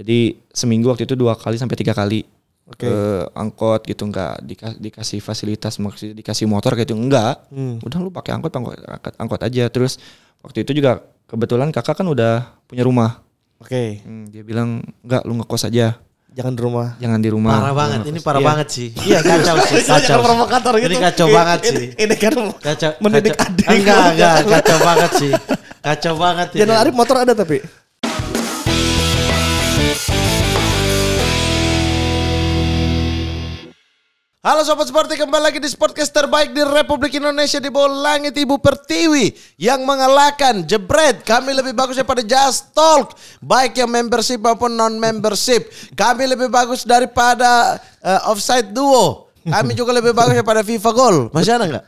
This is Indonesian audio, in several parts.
Jadi seminggu waktu itu dua kali sampai tiga kali okay. uh, eh, angkot gitu nggak dikas dikasih fasilitas maksudnya dikasih motor gitu enggak. Hmm. Udah lu pakai angkot, angkot angkot aja. Terus waktu itu juga kebetulan kakak kan udah punya rumah. Oke. Okay. Hmm, dia bilang enggak lu ngekos aja. Jangan di rumah. Jangan di rumah. Parah banget. Ini parah iya. banget sih. Iya kacau sih. Kacau. provokator gitu. Ini kacau gitu. banget sih. Ini kan kacau. Mendidik adik. Enggak, enggak. Kacau banget sih. Kacau banget. Jalan Arif motor ada tapi. Halo Sobat Sporty, kembali lagi di Sportcast terbaik di Republik Indonesia di bawah langit Ibu Pertiwi yang mengalahkan jebret. Kami lebih bagus daripada Just Talk, baik yang membership maupun non-membership. Kami lebih bagus daripada uh, Offside Duo. Kami juga lebih bagus daripada FIFA Goal. Masih ada nggak?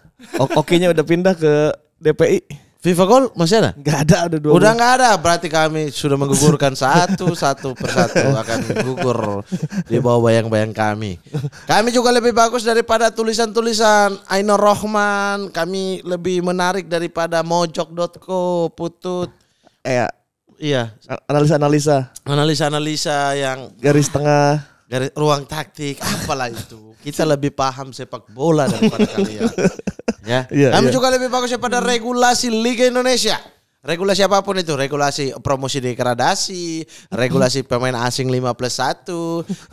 Oke-nya udah pindah ke DPI. FIFA Gold masih ada? Gak ada ada dua. Udah gak ada berarti kami sudah menggugurkan satu satu persatu akan gugur di bawah bayang-bayang kami. Kami juga lebih bagus daripada tulisan-tulisan Aino Rohman. Kami lebih menarik daripada mojok.co putut. Eh, ya. iya. Analisa-analisa. Analisa-analisa yang garis tengah, garis ruang taktik, apalah itu. Kita lebih paham sepak bola daripada kalian. Ya. Yeah, Kami yeah. juga lebih bagus daripada regulasi Liga Indonesia. Regulasi apapun itu, regulasi promosi degradasi, regulasi pemain asing 5 plus 1.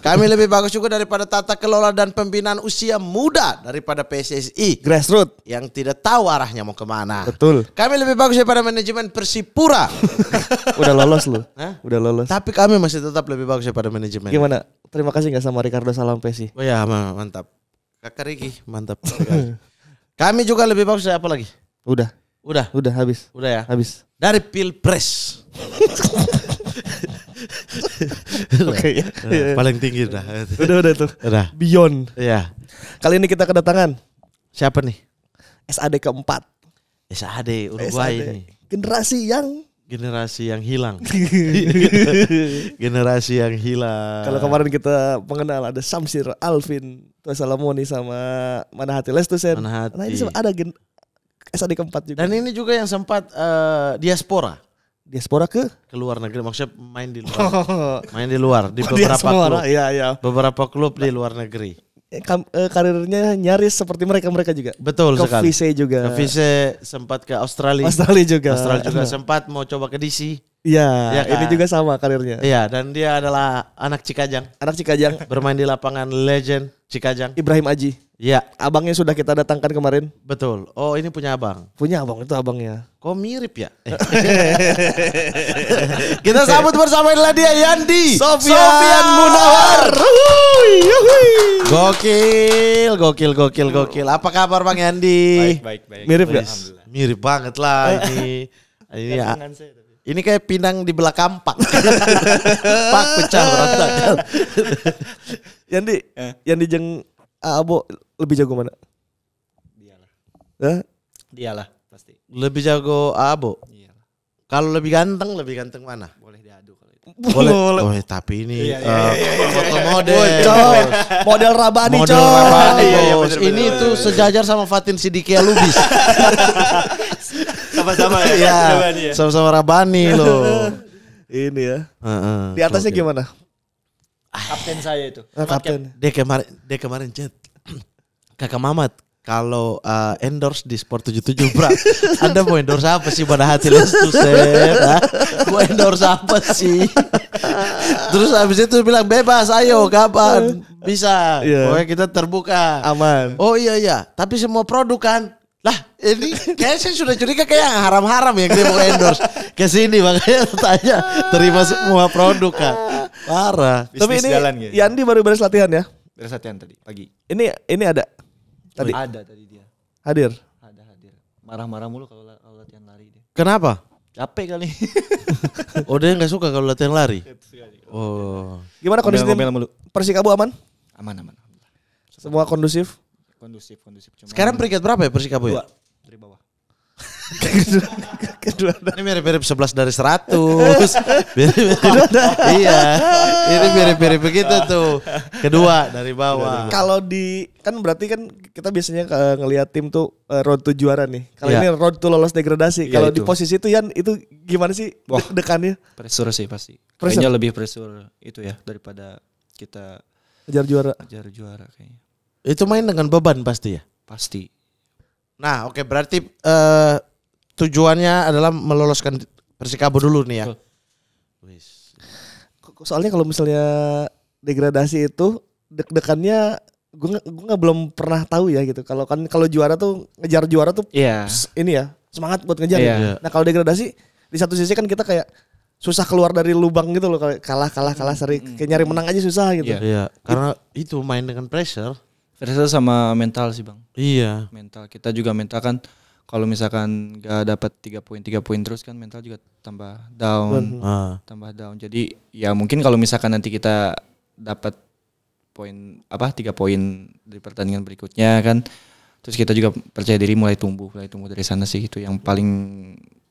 Kami lebih bagus juga daripada tata kelola dan pembinaan usia muda daripada PSSI. Grassroots. Yang tidak tahu arahnya mau kemana. Betul. Kami lebih bagus daripada manajemen Persipura. Udah lolos loh. Hah? Udah lolos. Tapi kami masih tetap lebih bagus daripada manajemen. Gimana? Terima kasih nggak sama Ricardo Salam PSI Oh ya, mantap. Kakak Riki, mantap. Kami juga lebih bagus apa lagi? Udah. Udah. Udah habis. Udah ya. Habis. Dari Pilpres. Oke ya. Nah, iya, iya. paling tinggi udah. Udah udah tuh. Udah. Beyond. ya Kali ini kita kedatangan siapa nih? SAD keempat. SAD Uruguay SAD. ini. Generasi yang generasi yang hilang. generasi yang hilang. Kalau kemarin kita mengenal ada Samsir, Alvin, Tuasalamoni sama Manahati Lestusen. Manahati. Nah ini ada gen SAD keempat juga. Dan ini juga yang sempat uh, diaspora. Diaspora ke? Ke luar negeri, maksudnya main di luar. main di luar di oh, beberapa klub. Iya, iya. Beberapa klub di luar negeri. Eh, kam, eh, karirnya nyaris seperti mereka-mereka juga. Betul ke sekali. Ke juga. Ke Vise sempat ke Australia. Australia juga. Australia juga sempat mau coba ke DC. Iya, ya kan? ini juga sama karirnya. Iya, dan dia adalah anak Cikajang. Anak Cikajang. Bermain di lapangan legend Cikajang. Ibrahim Aji. Iya. Abangnya sudah kita datangkan kemarin. Betul. Oh, ini punya abang. Punya abang, itu abangnya. Kok mirip ya? Eh. kita sambut bersama adalah dia Yandi. Sofian, Munawar. gokil, gokil, gokil, gokil. Apa kabar Bang Yandi? Baik, baik, baik. Mirip ya? Mirip banget lah eh. ini. Ini ya. Ini kayak pinang di belakang pak. Pak pecah berantakan. yang di eh. yang di jeng Abo lebih jago mana? Dialah. Eh? Dialah pasti. Lebih jago Abo. Kalau lebih ganteng, lebih ganteng mana? Boleh diadu kalau itu. Boleh. Boleh. Oh, tapi ini iya, uh, iya, iya, foto iya. model. iya. Model Rabani, Model cok. Rabani, iya, iya, bener, ini bener, tuh bener, sejajar sama Fatin Sidikia Lubis. Sama-sama ya. Iya. Ya. Sama-sama Rabani loh. Ini ya. di atasnya gimana? Ah, kapten saya itu. Ah, kapten. Dia kemarin dia kemarin chat. Kakak Mamat kalau uh, endorse di Sport 77 Bra. Anda mau endorse apa sih pada hati lu Mau endorse apa sih? Terus habis itu bilang bebas, ayo kapan bisa. Yeah. Pokoknya kita terbuka. Aman. Oh iya iya, tapi semua produk kan lah ini kayaknya saya sudah curiga kayak yang haram-haram ya dia mau endorse ke sini makanya tanya terima semua produk kan parah tapi ini jalan, gitu. Yandi baru beres latihan ya beres latihan tadi pagi ini ini ada tadi ada tadi dia hadir ada hadir marah-marah mulu kalau, latihan lari dia kenapa capek kali oh dia nggak suka kalau latihan lari oh gimana kondisi tim Persikabo aman aman aman semua kondusif Kondusif, kondusif. Cuma Sekarang peringkat berapa ya Persikabo ya? Dari bawah. kedua, ini mirip-mirip sebelas dari seratus iya ini mirip-mirip begitu tuh kedua dari bawah kalau di kan berarti kan kita biasanya uh, ngelihat tim tuh uh, road to juara nih kalau yeah. ini road to lolos degradasi iya, kalau di posisi itu Yan itu gimana sih Wah, de dekannya pressure sih pasti pressure? kayaknya lebih pressure itu ya daripada kita kejar juara kejar juara kayaknya itu main dengan beban pasti ya? Pasti. Nah, oke okay, berarti uh, tujuannya adalah meloloskan Persikabo dulu nih ya. Soalnya kalau misalnya degradasi itu deg-degannya gue gue nggak belum pernah tahu ya gitu. Kalau kan kalau juara tuh ngejar juara tuh yeah. Pss, ini ya semangat buat ngejar. Yeah. Gitu. Ya. Nah kalau degradasi di satu sisi kan kita kayak susah keluar dari lubang gitu loh kalah kalah kalah sering kayak nyari menang aja susah gitu. Iya. Yeah. Yeah. Karena itu main dengan pressure. Versus sama mental sih bang. Iya. Mental kita juga mental kan kalau misalkan gak dapat tiga poin tiga poin terus kan mental juga tambah down, uh. tambah down. Jadi ya mungkin kalau misalkan nanti kita dapat poin apa tiga poin dari pertandingan berikutnya kan, terus kita juga percaya diri mulai tumbuh mulai tumbuh dari sana sih itu yang paling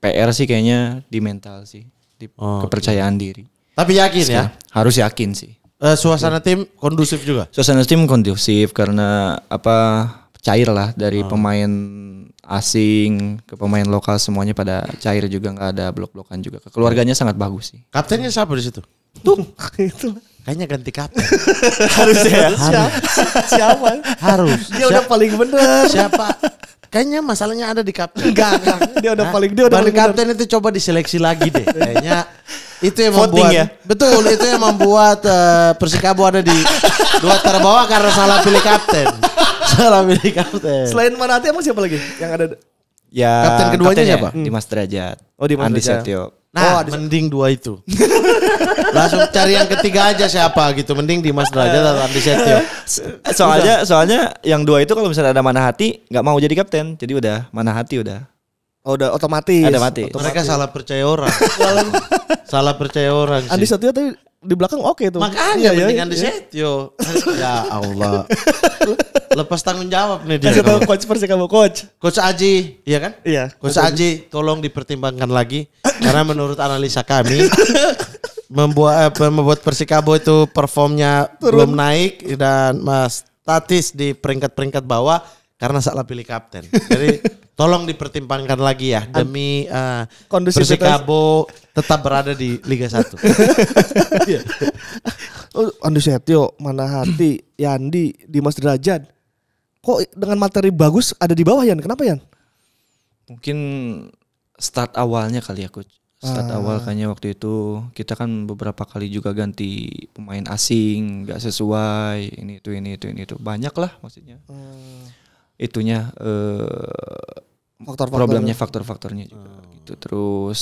PR sih kayaknya di mental sih, di oh, kepercayaan okay. diri. Tapi yakin Sekarang, ya? Harus yakin sih. Uh, suasana tim kondusif juga. Suasana tim kondusif karena apa cair lah dari oh. pemain asing ke pemain lokal semuanya pada cair juga nggak ada blok-blokan juga. Keluarganya sangat bagus sih. Kaptennya siapa di situ? Tuh, itu kayaknya ganti kapten. Harus ya. Harus. Siapa? Siapa? Harus. Dia udah paling bener. Siapa? Kayaknya masalahnya ada di kapten. Enggak, enggak. Dia udah paling dia udah paling kapten itu coba diseleksi lagi deh. Kayaknya itu yang Voting membuat ya? betul itu yang membuat uh, Persikabo ada di dua terbawa karena salah pilih kapten. salah pilih kapten. Selain Manati emang siapa lagi yang ada? Ya kapten keduanya kaptennya, siapa? Dimas Derajat. Oh Dimas Andi Setio. Nah, oh, mending dua itu. Langsung cari yang ketiga aja siapa gitu. Mending Dimas Derajat atau Andi Setio. Soalnya soalnya yang dua itu kalau misalnya ada mana hati nggak mau jadi kapten. Jadi udah mana hati udah. Oh, udah otomatis. Ada mati. Otomatis. Mereka salah percaya orang. salah percaya orang sih. Andi Setio tapi di belakang oke okay tuh. Makanya ya, mendingan ya, di iya. set yo. ya Allah. Lepas tanggung jawab nih dia. Kasih tahu coach persi kamu coach. Coach Aji, iya kan? Iya. Coach, coach Aji, tolong dipertimbangkan lagi karena menurut analisa kami membuat apa, eh, membuat Persikabo itu performnya Turun. belum naik dan Mas statis di peringkat-peringkat bawah karena salah pilih kapten. Jadi tolong dipertimbangkan lagi ya demi uh, Persikabo tetap berada di Liga 1. Iya. Andi Setio, hati, Yandi, Dimas Derajat. Kok dengan materi bagus ada di bawah Yan? Kenapa Yan? Mungkin start awalnya kali ya coach. Start ah. awal kayaknya waktu itu kita kan beberapa kali juga ganti pemain asing, gak sesuai ini itu ini itu ini itu banyak lah maksudnya. Hmm itunya uh, eh, faktor, problemnya faktor-faktornya juga hmm. gitu. Terus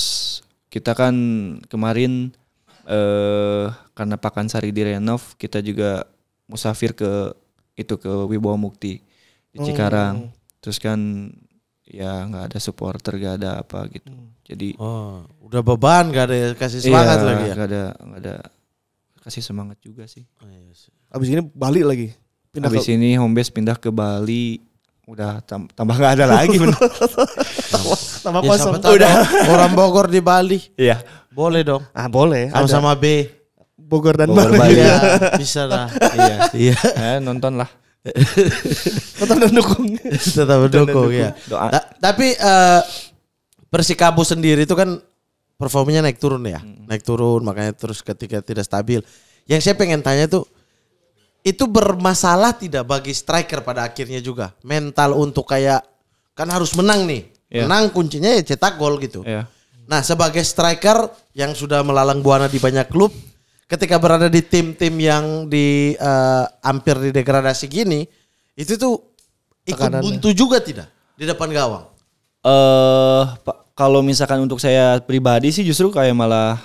kita kan kemarin eh karena pakan di direnov, kita juga musafir ke itu ke Wibawa Mukti di oh. Cikarang. Hmm. Terus kan ya nggak ada supporter, gak ada apa gitu. Hmm. Jadi oh, udah beban gak ada kasih semangat iya, lagi ya. Gak ada gak ada kasih semangat juga sih. Oh, iya sih. Abis ini balik lagi. Pindah Abis ke... ini home base pindah ke Bali udah tam tambah nggak ada lagi benar. tambah, tambah ya, kosong. Tahu, udah orang Bogor di Bali. Iya. Boleh dong. Ah boleh. Sama-sama B. Bogor dan Bogor, Bali. Bali. Ya, bisa lah. iya. Iya. Eh, ya, nonton lah. tetap mendukung. tetap mendukung ya. Doa. Ta nah, tapi uh, Persikabo sendiri itu kan performanya naik turun ya. Hmm. Naik turun makanya terus ketika tidak stabil. Yang saya pengen tanya tuh itu bermasalah tidak bagi striker pada akhirnya juga mental untuk kayak kan harus menang nih yeah. menang kuncinya ya cetak gol gitu yeah. nah sebagai striker yang sudah melalang buana di banyak klub ketika berada di tim-tim yang di uh, hampir di degradasi gini itu tuh ikut buntu juga tidak di depan gawang eh uh, kalau misalkan untuk saya pribadi sih justru kayak malah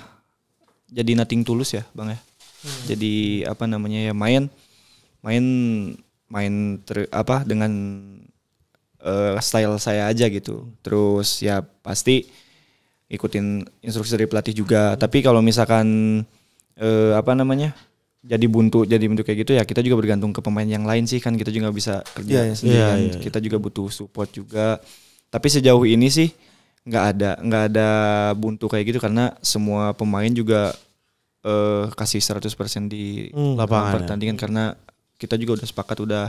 jadi nothing tulus ya bang ya hmm. jadi apa namanya ya main main main ter, apa dengan uh, style saya aja gitu. Terus ya pasti ikutin instruksi dari pelatih juga. Tapi kalau misalkan uh, apa namanya? jadi buntu jadi bentuk kayak gitu ya kita juga bergantung ke pemain yang lain sih kan kita juga bisa kerja yeah, iya. sendirian iya, yeah, yeah, yeah. kita juga butuh support juga tapi sejauh ini sih nggak ada nggak ada buntu kayak gitu karena semua pemain juga uh, kasih 100% di hmm, lapangan ya. pertandingan ya. karena kita juga udah sepakat udah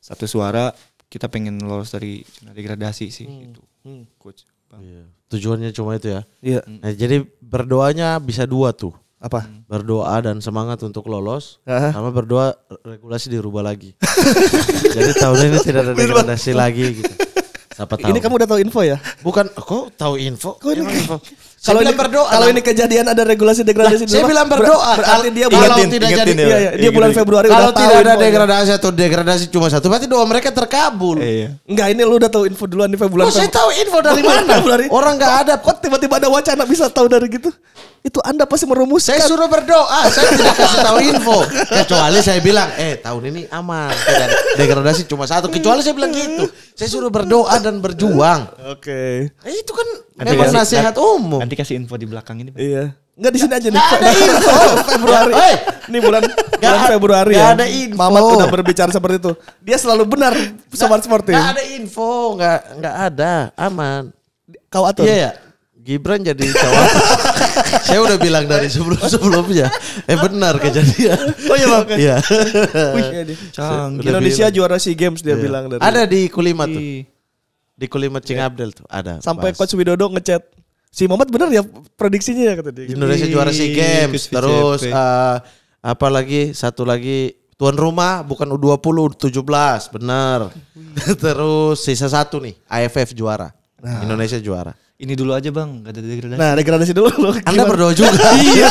satu suara kita pengen lolos dari zona degradasi sih hmm. itu hmm. coach Iya. Tujuannya cuma itu ya. Iya. Hmm. Nah, jadi berdoanya bisa dua tuh. Apa? Hmm. Berdoa dan semangat untuk lolos, Aha. sama berdoa regulasi dirubah lagi. jadi tahun ini tidak ada regulasi lagi gitu. Siapa tahu. Ini kamu udah tahu info ya? Bukan, kok tahu info? Kok info? Kalau ini berdoa. Kalau ini kejadian ada regulasi degradasi. Nah, saya bilang berdoa. Berarti dia bulan kalau tidak jadi ya, ya, dia iya, iya, bulan Februari kalau tidak ada degradasi atau degradasi cuma satu berarti doa mereka terkabul. Iya. Enggak ini lu udah tahu info duluan di Februari. Oh, saya tahu info dari mana? Orang nggak ada. Kok tiba-tiba ada wacana bisa tahu dari gitu? itu anda pasti merumuskan. Saya suruh berdoa, saya tidak kasih tahu info. Kecuali saya bilang, eh tahun ini aman, degradasi cuma satu. Kecuali saya bilang gitu, saya suruh berdoa dan berjuang. Oke. Okay. Eh, itu kan Nanti Memang kasih, nasihat umum. Nanti kasih info di belakang ini. Iya. Enggak di sini aja nih. Gak ada info Februari. Hey. Ini bulan bulan gak, Februari gak ya. ada info. Mamat udah berbicara seperti itu. Dia selalu benar sobat sportif. Enggak ada info, enggak enggak ada. Aman. Kau atur. Iya ya. Gibran jadi cowok. Saya udah bilang dari sebelum-sebelumnya. Eh benar kejadian. Oh iya Bang. Iya. Wih, Indonesia juara SEA Games dia iya. bilang dari. Ada di Kulimat tuh. Di Kulimat Cing yeah. Abdel tuh ada. Sampai pas. Coach Widodo ngechat si Mamat benar ya prediksinya ya kata dia. Indonesia juara SEA Games terus uh, apa lagi satu lagi tuan rumah bukan U20 U17 benar. terus sisa satu nih AFF juara. Nah. Indonesia juara ini dulu aja bang, gak ada degradasi. Nah degradasi dulu lo. Anda berdoa juga. iya.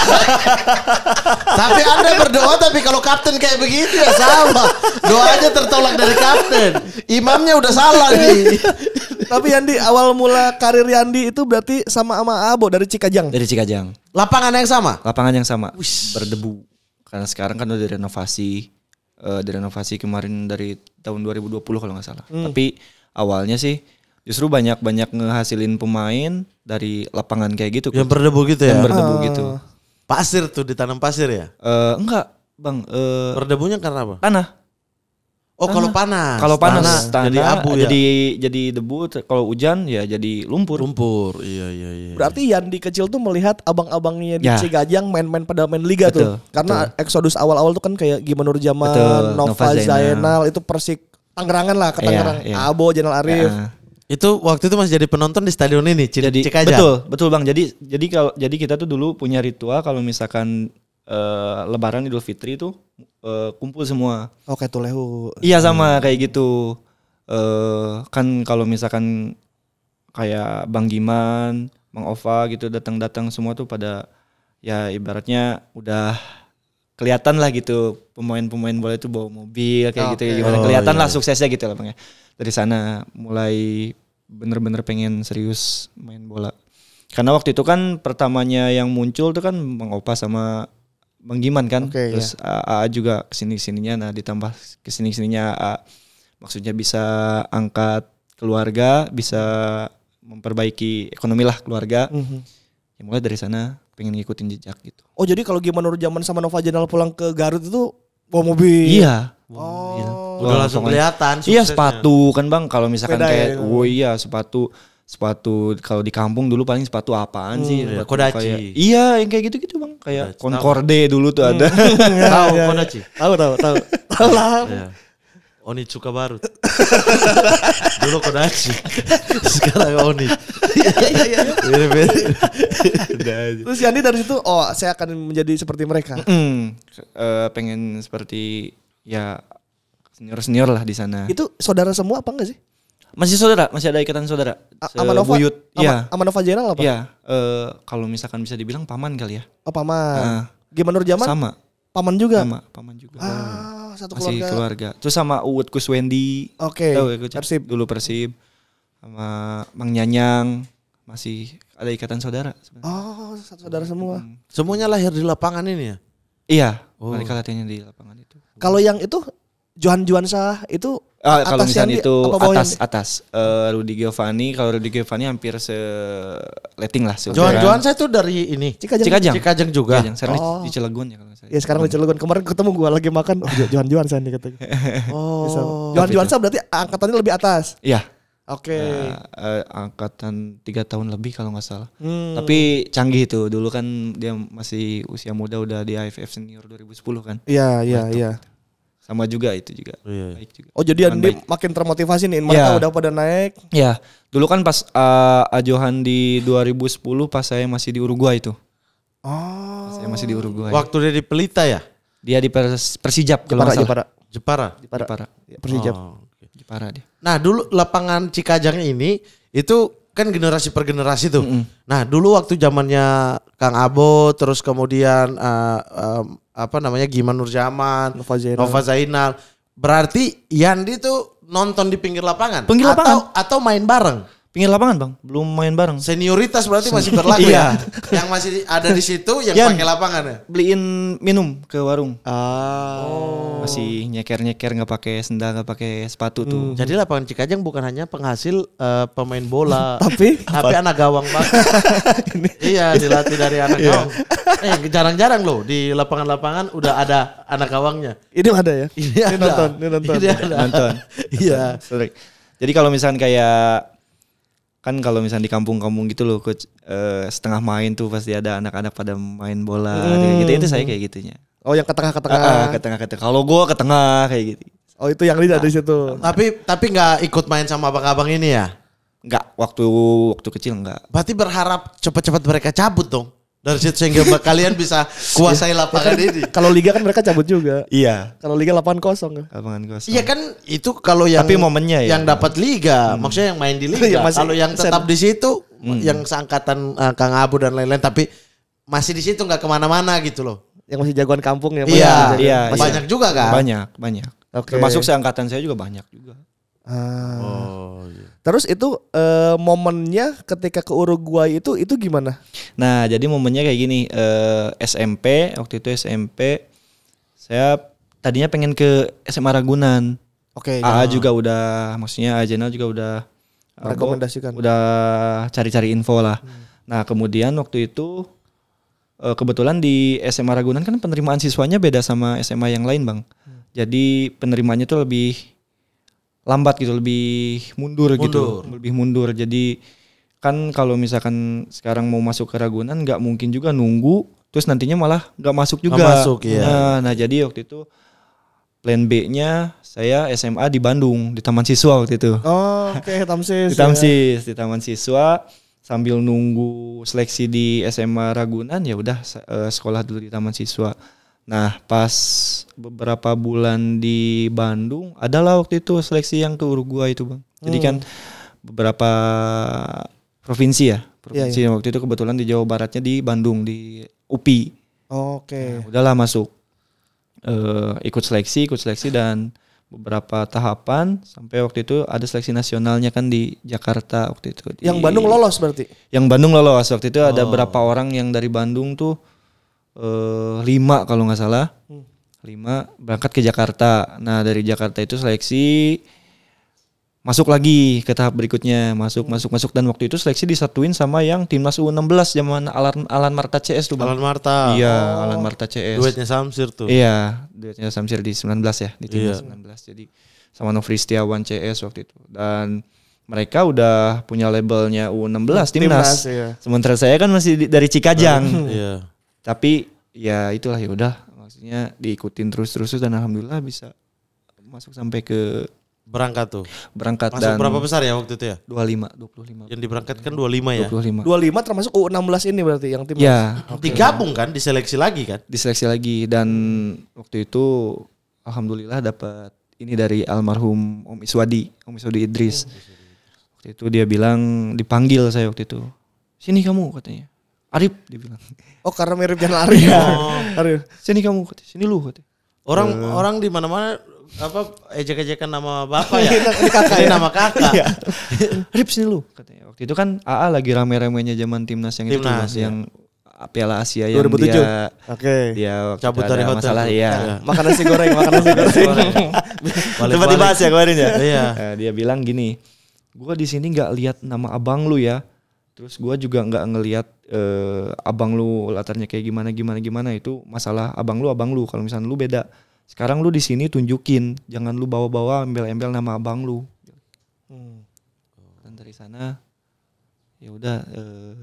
tapi Anda berdoa tapi kalau kapten kayak begitu ya sama. Doanya tertolak dari kapten. Imamnya udah salah nih. tapi Yandi awal mula karir Yandi itu berarti sama sama Abo dari Cikajang. Dari Cikajang. Lapangan yang sama? Lapangan yang sama. Wish. Berdebu. Karena sekarang kan udah direnovasi. Uh, direnovasi kemarin dari tahun 2020 kalau nggak salah. Hmm. Tapi awalnya sih justru banyak banyak ngehasilin pemain dari lapangan kayak gitu yang berdebu gitu ya yang berdebu uh, gitu ah. pasir tuh ditanam pasir ya uh, enggak bang uh, eh, berdebunya karena apa tanah Oh kalau panas. Kalau panas, tanah, tanah, jadi abu ya. Jadi jadi debu kalau hujan ya jadi lumpur. Lumpur. Iya iya iya. iya. Berarti Yandi kecil tuh melihat abang-abangnya di ya. Cigajang main-main pada main liga Betul. tuh. Karena Betul. Exodus awal-awal tuh kan kayak Gimana Nurjaman, Nova, Nova Zainal itu Persik Tangerangan lah ke iya, Tangerang. ya, ya. Abo Jenal Arif. ya. Itu waktu itu masih jadi penonton di stadion ini, Cik, jadi, Cikaja. Betul, betul Bang. Jadi jadi kalau jadi kita tuh dulu punya ritual kalau misalkan uh, lebaran Idul Fitri itu uh, eh, kumpul semua. Oke tuh tulehu. Iya, sama kayak gitu. Uh, kan kalau misalkan kayak Bang Giman, Bang Ova gitu datang-datang semua tuh pada ya ibaratnya udah kelihatan lah gitu pemain-pemain bola itu bawa mobil kayak ah, gitu ya, oh, gitu okay. gimana kelihatan iya. lah suksesnya gitu lah bang ya dari sana mulai bener-bener pengen serius main bola. Karena waktu itu kan pertamanya yang muncul tuh kan mengopas sama Bang Giman kan. Okay, Terus yeah. AA juga kesini sininya nah ditambah kesini sininya AA maksudnya bisa angkat keluarga, bisa memperbaiki ekonomi lah keluarga. Mm -hmm. Ya mulai dari sana pengen ngikutin jejak gitu. Oh jadi kalau gimana menurut zaman sama Nova Janal pulang ke Garut itu bawa mobil. Iya. Bawa oh. Mobil. Iya udah langsung, langsung kelihatan iya sepatu kan bang kalau misalkan Beda, kayak ya, oh iya sepatu sepatu kalau di kampung dulu paling sepatu apaan hmm, sih? Ya, kodachi. Kaya, iya, yang kayak gitu-gitu bang. Kayak kodaci. Concorde tahu. dulu tuh hmm. ada. Iya, tahu iya, ya, Kodaci? Tahu tahu tahu. tahu lah. Ya. Cuka baru. dulu Kodachi. Sekarang Oni. Iya, Iya iya. Terus Yandi dari situ, oh saya akan menjadi seperti mereka. Mm -hmm. uh, pengen seperti ya senior senior lah di sana itu saudara semua apa enggak sih masih saudara masih ada ikatan saudara Amanova buyut Ama, ya Amanova general apa ya uh, kalau misalkan bisa dibilang paman kali ya oh paman nah, gimana zaman sama paman juga sama paman juga ah satu keluarga masih keluarga terus sama Kus Wendy oke okay. Ya, persib dulu persib sama Mang Nyanyang masih ada ikatan saudara sebenernya. oh satu saudara semua hmm. semuanya lahir di lapangan ini ya iya oh. mereka latihannya di lapangan itu kalau yang itu Johan Juansah itu ah, atas kalau misalnya itu atas yang... atas uh, eh, Rudi Giovanni kalau Rudi Giovanni hampir se letting lah sebenarnya. Johan Johan saya dari ini Cikajang, Cikajang Cikajang juga. Cikajang. Sekarang oh. di Cilegon ya kalau saya. Ya sekarang di Cilegon. Kemarin ketemu gua lagi makan oh, iya. Johan oh. Johan nih katanya. oh. Johan Johan berarti angkatannya lebih atas. Iya. Oke. Okay. Uh, eh, uh, eh, angkatan tiga tahun lebih kalau nggak salah. Hmm. Tapi canggih itu. Dulu kan dia masih usia muda udah di AFF senior 2010 kan. Iya, iya, iya sama juga itu juga. Oh, iya, iya. Baik juga. Oh jadi Andi makin termotivasi nih mereka ya. udah pada naik. Ya. Dulu kan pas uh, ajohan di 2010 pas saya masih di Uruguay itu. Oh. Pas saya masih di Uruguay. Waktu dia di Pelita ya? Dia di Persijap kalau Jepara, Jepara. Jepara. Jepara. Jepara. Persijap. Oh, Jepara dia. Nah, dulu lapangan Cikajang ini itu kan generasi per generasi tuh. Mm -hmm. Nah, dulu waktu zamannya Kang Abo terus kemudian uh, um, apa namanya Giman Nurjaman, Nova Zainal. Nova Zainal. Berarti Yandi tuh nonton di pinggir lapangan pinggir lapangan atau main bareng? Pinggir lapangan, Bang. Belum main bareng. Senioritas berarti masih berlaku ya. Iya. Yang masih ada di situ yang Yan, pakai lapangan ya. Beliin minum ke warung. Ah. Oh masih oh. nyeker-nyeker nggak pakai sendal nggak pakai sepatu tuh hmm. jadi lapangan Cikajang bukan hanya penghasil uh, pemain bola tapi tapi anak gawang pak iya dilatih dari anak iya. gawang eh jarang-jarang loh di lapangan-lapangan udah ada anak gawangnya ini ada ya ini, ini ada. nonton ini nonton ini ada. nonton iya jadi kalau misalnya kayak kan kalau misalnya di kampung-kampung gitu loh coach uh, setengah main tuh pasti ada anak-anak pada main bola hmm. gitu itu hmm. saya kayak gitunya Oh yang ke tengah ke tengah. Uh, uh, ke tengah ke tengah. Kalau gue ke tengah kayak gitu. Oh itu yang Rida nah, di situ. Tapi tapi nggak ikut main sama abang-abang ini ya? Nggak. Waktu waktu kecil nggak. Berarti berharap cepat-cepat mereka cabut dong dari situ sehingga kalian bisa kuasai iya. lapangan kan ini. Kalau liga kan mereka cabut juga. Iya. Kalau liga lapangan kosong. Ya. Lapangan kosong. Iya kan itu kalau yang Tapi momennya ya. Yang dapat liga, hmm. maksudnya yang main di liga. ya, kalau yang tetap di situ hmm. yang seangkatan uh, Kang Abu dan lain-lain tapi masih di situ nggak kemana mana gitu loh yang masih jagoan kampung ya. Iya, iya, iya, banyak juga kan? Banyak, banyak. Okay. Termasuk seangkatan saya juga banyak juga. Uh, Oh, iya. Terus itu uh, momennya ketika ke Uruguay itu itu gimana? Nah, jadi momennya kayak gini, uh, eh, SMP waktu itu SMP saya tadinya pengen ke SMA Ragunan. Oke. Okay, AA ya. juga udah maksudnya Ajena juga udah rekomendasikan. udah cari-cari info lah. Hmm. Nah, kemudian waktu itu Eh, kebetulan di SMA Ragunan kan penerimaan siswanya beda sama SMA yang lain bang. Hmm. Jadi penerimaannya tuh lebih lambat gitu, lebih mundur, gitu, mundur. gitu, lebih mundur. Jadi kan kalau misalkan sekarang mau masuk ke Ragunan nggak mungkin juga nunggu, terus nantinya malah nggak masuk juga. Gak masuk ya. Nah, nah jadi waktu itu plan B-nya saya SMA di Bandung di Taman Siswa waktu itu. Oh, oke okay, Tamsis. di Tamsis, ya. di Taman Siswa sambil nunggu seleksi di SMA Ragunan ya udah uh, sekolah dulu di Taman Siswa. Nah, pas beberapa bulan di Bandung, adalah waktu itu seleksi yang ke Uruguay itu, Bang. Jadi hmm. kan beberapa provinsi ya, iya, provinsi ya, ya. waktu itu kebetulan di Jawa Baratnya di Bandung di UPI. Oke. Okay. Nah, udahlah masuk. Uh, ikut seleksi, ikut seleksi dan beberapa tahapan sampai waktu itu ada seleksi nasionalnya kan di Jakarta waktu itu. Yang di, Bandung lolos berarti? Yang Bandung lolos waktu itu oh. ada berapa orang yang dari Bandung tuh eh, lima kalau nggak salah, hmm. lima berangkat ke Jakarta. Nah dari Jakarta itu seleksi masuk lagi ke tahap berikutnya masuk masuk masuk dan waktu itu seleksi disatuin sama yang timnas U16 zaman Alan Alan Marta CS tuh bang. Alan Marta iya oh. Alan Marta CS duetnya Samsir tuh iya duetnya Samsir di 19 ya di timnas iya. 19 jadi sama Novri Setiawan CS waktu itu dan mereka udah punya labelnya U16 timnas, timnas iya. sementara saya kan masih di, dari Cikajang iya. tapi ya itulah ya udah maksudnya diikutin terus terus dan alhamdulillah bisa masuk sampai ke Berangkat tuh. Berangkat Masuk dan berapa besar ya waktu itu ya? 25, 25. Yang diberangkatkan 25 ya? 25. 25 termasuk U16 ini berarti yang tim. Ya. Okay. Ya? Digabung kan, diseleksi lagi kan? Diseleksi lagi dan waktu itu alhamdulillah dapat ini dari almarhum Om Iswadi, Om Iswadi Idris. Waktu itu dia bilang dipanggil saya waktu itu. Sini kamu katanya. Arif dia bilang. Oh karena mirip dengan Arif. Iya. Oh. Arif. Sini kamu katanya. Sini lu katanya. Orang uh. orang di mana-mana apa ejek-ejekan nama bapak ya? ini iya, kakak ya? nama kakak. Iya. Rip sini lu katanya. Waktu itu kan AA lagi rame-ramenya zaman timnas yang timnas, itu timnas yang iya. Piala Asia yang 2007. dia Oke. Okay. Dia cabut dari hotel. Masalah ya. makan nasi goreng, makan nasi goreng. Tempat dibahas ya kemarin ya. Iya. Eh, dia bilang gini, "Gua di sini nggak lihat nama abang lu ya." Terus gua juga nggak ngelihat uh, abang lu latarnya kayak gimana gimana gimana itu masalah abang lu abang lu kalau misalnya lu beda sekarang lu di sini tunjukin jangan lu bawa-bawa embel-embel nama abang lu hmm. dan dari sana ya udah eh,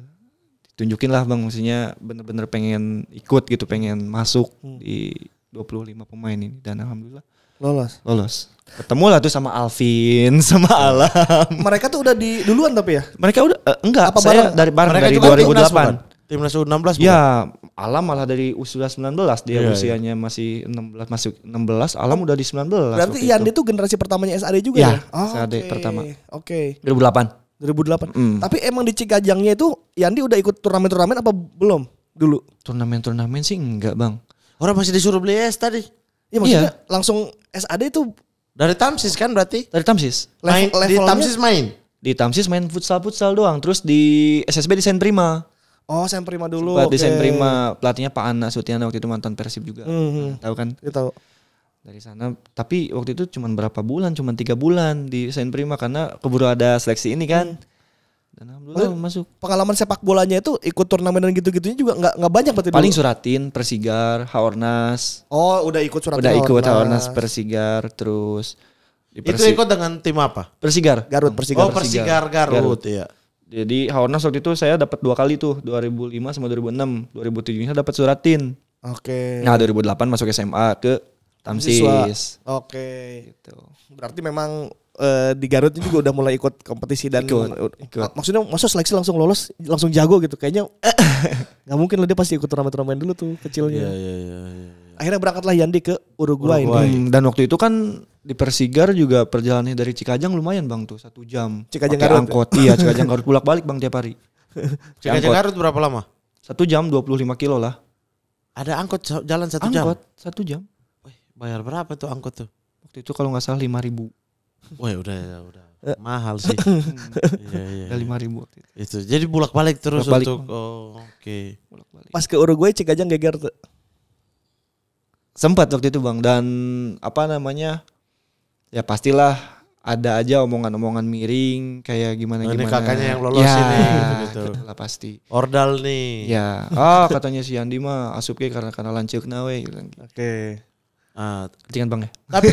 tunjukin lah bang maksudnya bener-bener pengen ikut gitu pengen masuk hmm. di 25 pemain ini dan alhamdulillah lolos lolos ketemu lah tuh sama Alvin sama Alam mereka tuh udah di duluan tapi ya mereka udah eh, enggak apa saya bareng? dari bareng mereka dari 2008 Timnas U16 Ya, bukan? Alam malah dari usia 19 dia yeah, iya. usianya yeah. masih 16 masih 16, Alam udah di 19. Berarti Yandi itu. tuh generasi pertamanya SAD juga ya? ya? Oh, SAD okay. pertama. Oke. Okay. 2008. 2008. Mm. Tapi emang di Cikajangnya itu Yandi udah ikut turnamen-turnamen apa belum dulu? Turnamen-turnamen sih enggak, Bang. Orang masih disuruh beli es tadi. Ya maksudnya iya. langsung SAD itu dari Tamsis kan berarti? Dari Tamsis. Level, main, di Tamsis main. Di Tamsis main futsal-futsal doang, terus di SSB di Prima. Oh, Sam Prima dulu. Berarti okay. Prima, pelatihnya Pak Ana Sutiana waktu itu mantan Persib juga. Mm -hmm. nah, tahu kan? Ya, tahu. Dari sana, tapi waktu itu cuma berapa bulan? Cuma tiga bulan di Sam Prima karena keburu ada seleksi ini kan. Mm. Dan alhamdulillah masuk. Pengalaman sepak bolanya itu ikut turnamen dan gitu-gitunya juga nggak nggak banyak berarti. Paling dulu. Suratin, Persigar, Haornas. Oh, udah ikut Suratin. Udah ikut Haornas, Persigar, terus Persi... Itu ikut dengan tim apa? Persigar. Garut, hmm. Persigar. Oh, Persigar, Garut, Garut. ya. Jadi Haornas waktu itu saya dapat dua kali tuh 2005 sama 2006. 2007 saya dapat suratin. Oke. Okay. Nah 2008 masuk SMA ke Tamsis. Oke. Okay. Gitu. Berarti memang uh, di Garut juga udah mulai ikut kompetisi dan ikut, ikut. maksudnya masa seleksi langsung lolos langsung jago gitu kayaknya eh, nggak mungkin lah dia pasti ikut turnamen-turnamen dulu tuh kecilnya. Iya iya iya. iya. Akhirnya berangkatlah Yandi ke Uruguay. Uruguay. Hmm, dan waktu itu kan di Persigar juga perjalanannya dari Cikajang lumayan bang tuh satu jam. Cikajang Garut. Angkot iya Cikajang Garut bolak balik bang tiap hari. Cikajang Garut berapa lama? Satu jam 25 kilo lah. Ada angkot jalan satu angkot, jam? Angkot satu jam. Wih, bayar berapa tuh angkot tuh? Waktu itu kalau nggak salah lima ribu. Wah udah ya, udah mahal sih. Ya iya. iya, iya. Dari lima ribu waktu itu. itu. Jadi bulak balik terus bulak -balik. untuk. Oh, Oke. Okay. balik. Pas ke Uruguay Cikajang geger tuh. Sempat waktu itu bang dan apa namanya ya pastilah ada aja omongan-omongan miring kayak gimana gimana. Ini kakaknya yang lolos ya, ini gitu, gitu. lah pasti. Ordal nih. Ya. Ah oh, katanya si Andi mah asupnya karena karena lancik nawe. Gitu. Oke. Okay. Uh, ngerti bang ya? Tapi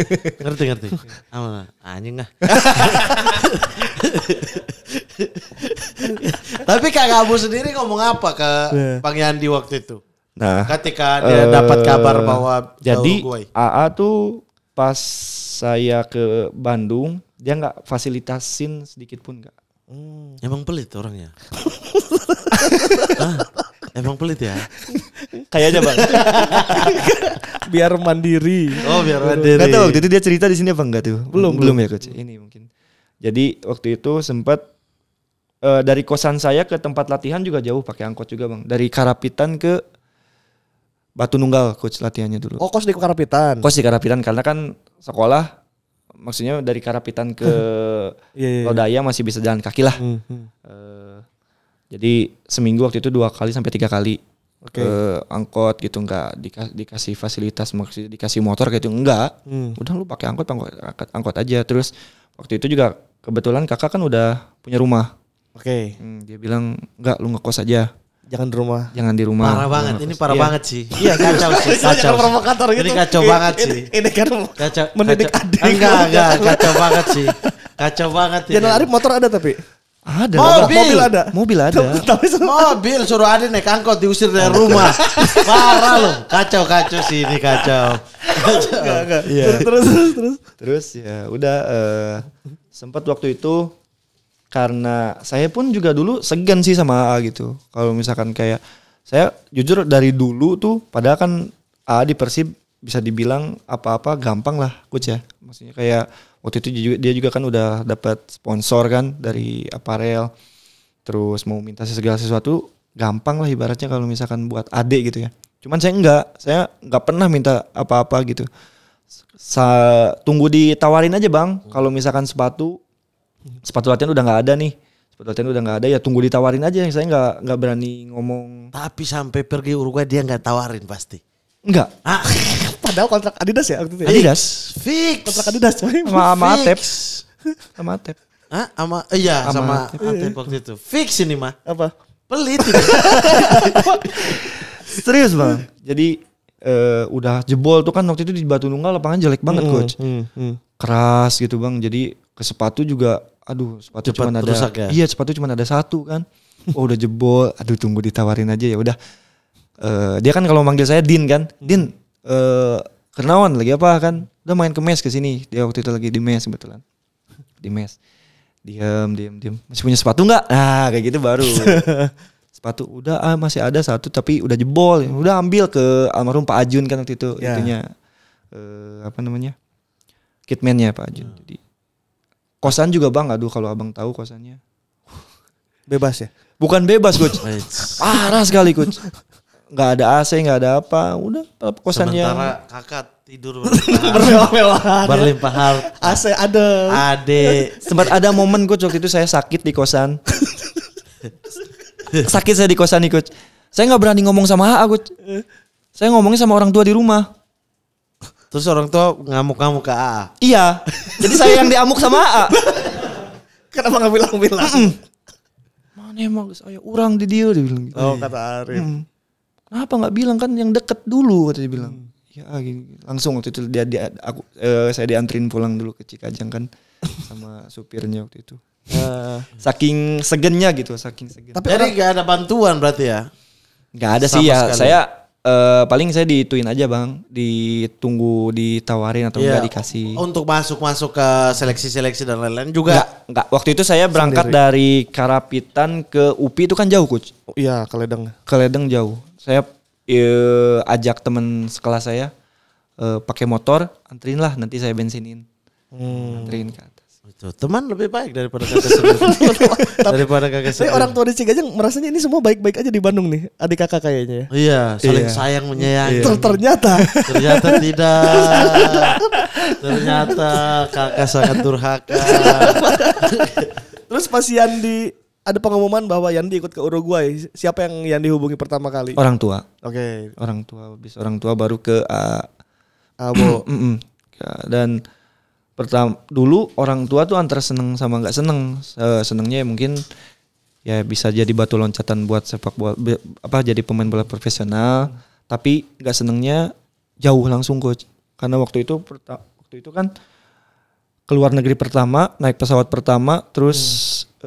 ngerti ngerti. Ama anjing ah. Tapi kak Abu sendiri ngomong apa ke yeah. Bang Yandi waktu itu? Nah, ketika dia uh, dapat kabar eh, bahwa jadi AA tuh pas saya ke Bandung dia nggak fasilitasin sedikit pun nggak. Hmm. Emang pelit orangnya. ah, emang pelit ya. Kayaknya bang. biar mandiri. Oh biar mandiri. Gak tahu waktu itu dia cerita di sini apa enggak tuh? Belum belum, belum ya coach. Ini mungkin. Jadi waktu itu sempat uh, dari kosan saya ke tempat latihan juga jauh pakai angkot juga bang. Dari Karapitan ke Batu Nunggal coach latihannya dulu. Oh, coach di Karapitan. Coach di Karapitan karena kan sekolah maksudnya dari Karapitan ke yeah, yeah, iya. Lodaya masih bisa jalan kaki lah. Hmm, hmm. Eh, jadi seminggu waktu itu dua kali sampai tiga kali okay. ke eh, angkot gitu nggak dikas dikasih fasilitas maksudnya dikasih motor gitu enggak. Hmm. Udah lu pakai angkot, angkot angkot aja terus waktu itu juga kebetulan kakak kan udah punya rumah. Oke. Okay. Hmm, dia bilang enggak lu ngekos aja. Jangan di rumah. Jangan di rumah. Parah banget. Ini parah iya. banget sih. Iya kacau sih. Kacau. provokator gitu. Ini kacau banget sih. Ini kan kacau. Mendidik adik. Enggak, enggak. Kacau banget sih. Kacau banget. Jangan lari motor ada tapi. Ada. Mobil. mobil ada. Mobil ada. Tapi mobil suruh adik naik angkot diusir dari rumah. Parah loh. Kacau kacau sih ini kacau. Kacau. Iya. Terus terus terus. Terus ya udah eh, sempat waktu itu karena saya pun juga dulu segan sih sama AA gitu. Kalau misalkan kayak saya jujur dari dulu tuh padahal kan AA di Persib bisa dibilang apa-apa gampang lah coach ya. Maksudnya kayak waktu itu dia juga kan udah dapat sponsor kan dari aparel. Terus mau minta segala sesuatu gampang lah ibaratnya kalau misalkan buat adik gitu ya. Cuman saya enggak, saya enggak pernah minta apa-apa gitu. Sa tunggu ditawarin aja bang, kalau misalkan sepatu sepatu latihan udah nggak ada nih sepatu latihan udah nggak ada ya tunggu ditawarin aja saya nggak nggak berani ngomong tapi sampai pergi Uruguay dia nggak tawarin pasti Enggak. Ah. Padahal kontrak Adidas ya waktu itu. Ya? Adidas. Fix. Kontrak Adidas. Sama sama Atep. Sama Atep. Ah, sama iya sama, sama Atep waktu itu. Iya, iya. Fix ini mah. Apa? Pelit. Serius, Bang. Jadi uh, udah jebol tuh kan waktu itu di Batu Nunggal lapangan jelek banget mm, coach. Mm, mm. Keras gitu bang. Jadi ke sepatu juga aduh sepatu Cepat cuma ada ya? iya sepatu cuma ada satu kan oh udah jebol aduh tunggu ditawarin aja ya udah uh, dia kan kalau manggil saya Din kan hmm. Din uh, eh, kenawan lagi apa kan udah main ke mes ke sini dia waktu itu lagi di mes kebetulan di mes diam diam diam masih punya sepatu nggak nah kayak gitu baru sepatu udah ah, masih ada satu tapi udah jebol udah ambil ke almarhum Pak Ajun kan waktu itu yeah. itunya eh, apa namanya kitmannya Pak Ajun hmm. jadi kosan juga bang aduh kalau abang tahu kosannya bebas ya bukan bebas coach parah sekali coach nggak ada AC nggak ada apa udah kosannya sementara kakak tidur bermewah-mewahan berlimpah harta AC ada ade sempat ada momen coach waktu itu saya sakit di kosan sakit saya di kosan nih coach saya nggak berani ngomong sama aku coach saya ngomongnya sama orang tua di rumah Terus orang tua ngamuk-ngamuk ke AA. Iya. Jadi saya yang diamuk sama AA. Kenapa gak bilang-bilang? Mm -mm. Mana emang saya orang di dia dia bilang. Gitu. Oh kata Arif. Mm. Kenapa gak bilang kan yang deket dulu kata dia bilang. Ya gini. langsung waktu itu dia, dia aku eh, saya diantrin pulang dulu ke Cikajang kan sama supirnya waktu itu. Eh. saking segennya gitu, saking segen. Tapi Jadi nggak ada bantuan berarti ya? Gak ada sih ya. Sekali. Saya Uh, paling saya dituin aja bang, ditunggu ditawarin atau yeah. enggak dikasih. Untuk masuk masuk ke seleksi seleksi dan lain-lain juga. Enggak, enggak. Waktu itu saya berangkat Sendiri. dari Karapitan ke UPI itu kan jauh coach. Oh, iya, ke Ledeng. Ke Ledeng jauh. Saya uh, ajak teman sekelas saya uh, pakai motor, antrin lah nanti saya bensinin. Hmm. antrin kan. Itu teman lebih baik daripada kakak sendiri. daripada kakak sendiri. Tapi orang tua di Cigajeng merasanya ini semua baik-baik aja di Bandung nih, adik kakak kayaknya. Ya. Iya, saling iya. sayang menyayangi. Iya. Ternyata. Ternyata tidak. Ternyata kakak sangat durhaka. Terus pas Yandi ada pengumuman bahwa Yandi ikut ke Uruguay. Siapa yang Yandi hubungi pertama kali? Orang tua. Oke. Okay. Orang tua, habis orang tua baru ke uh, Abo. Dan pertama dulu orang tua tuh antara seneng sama nggak seneng senengnya ya mungkin ya bisa jadi batu loncatan buat sepak bola apa jadi pemain bola profesional tapi nggak senengnya jauh langsung coach karena waktu itu waktu itu kan keluar negeri pertama naik pesawat pertama terus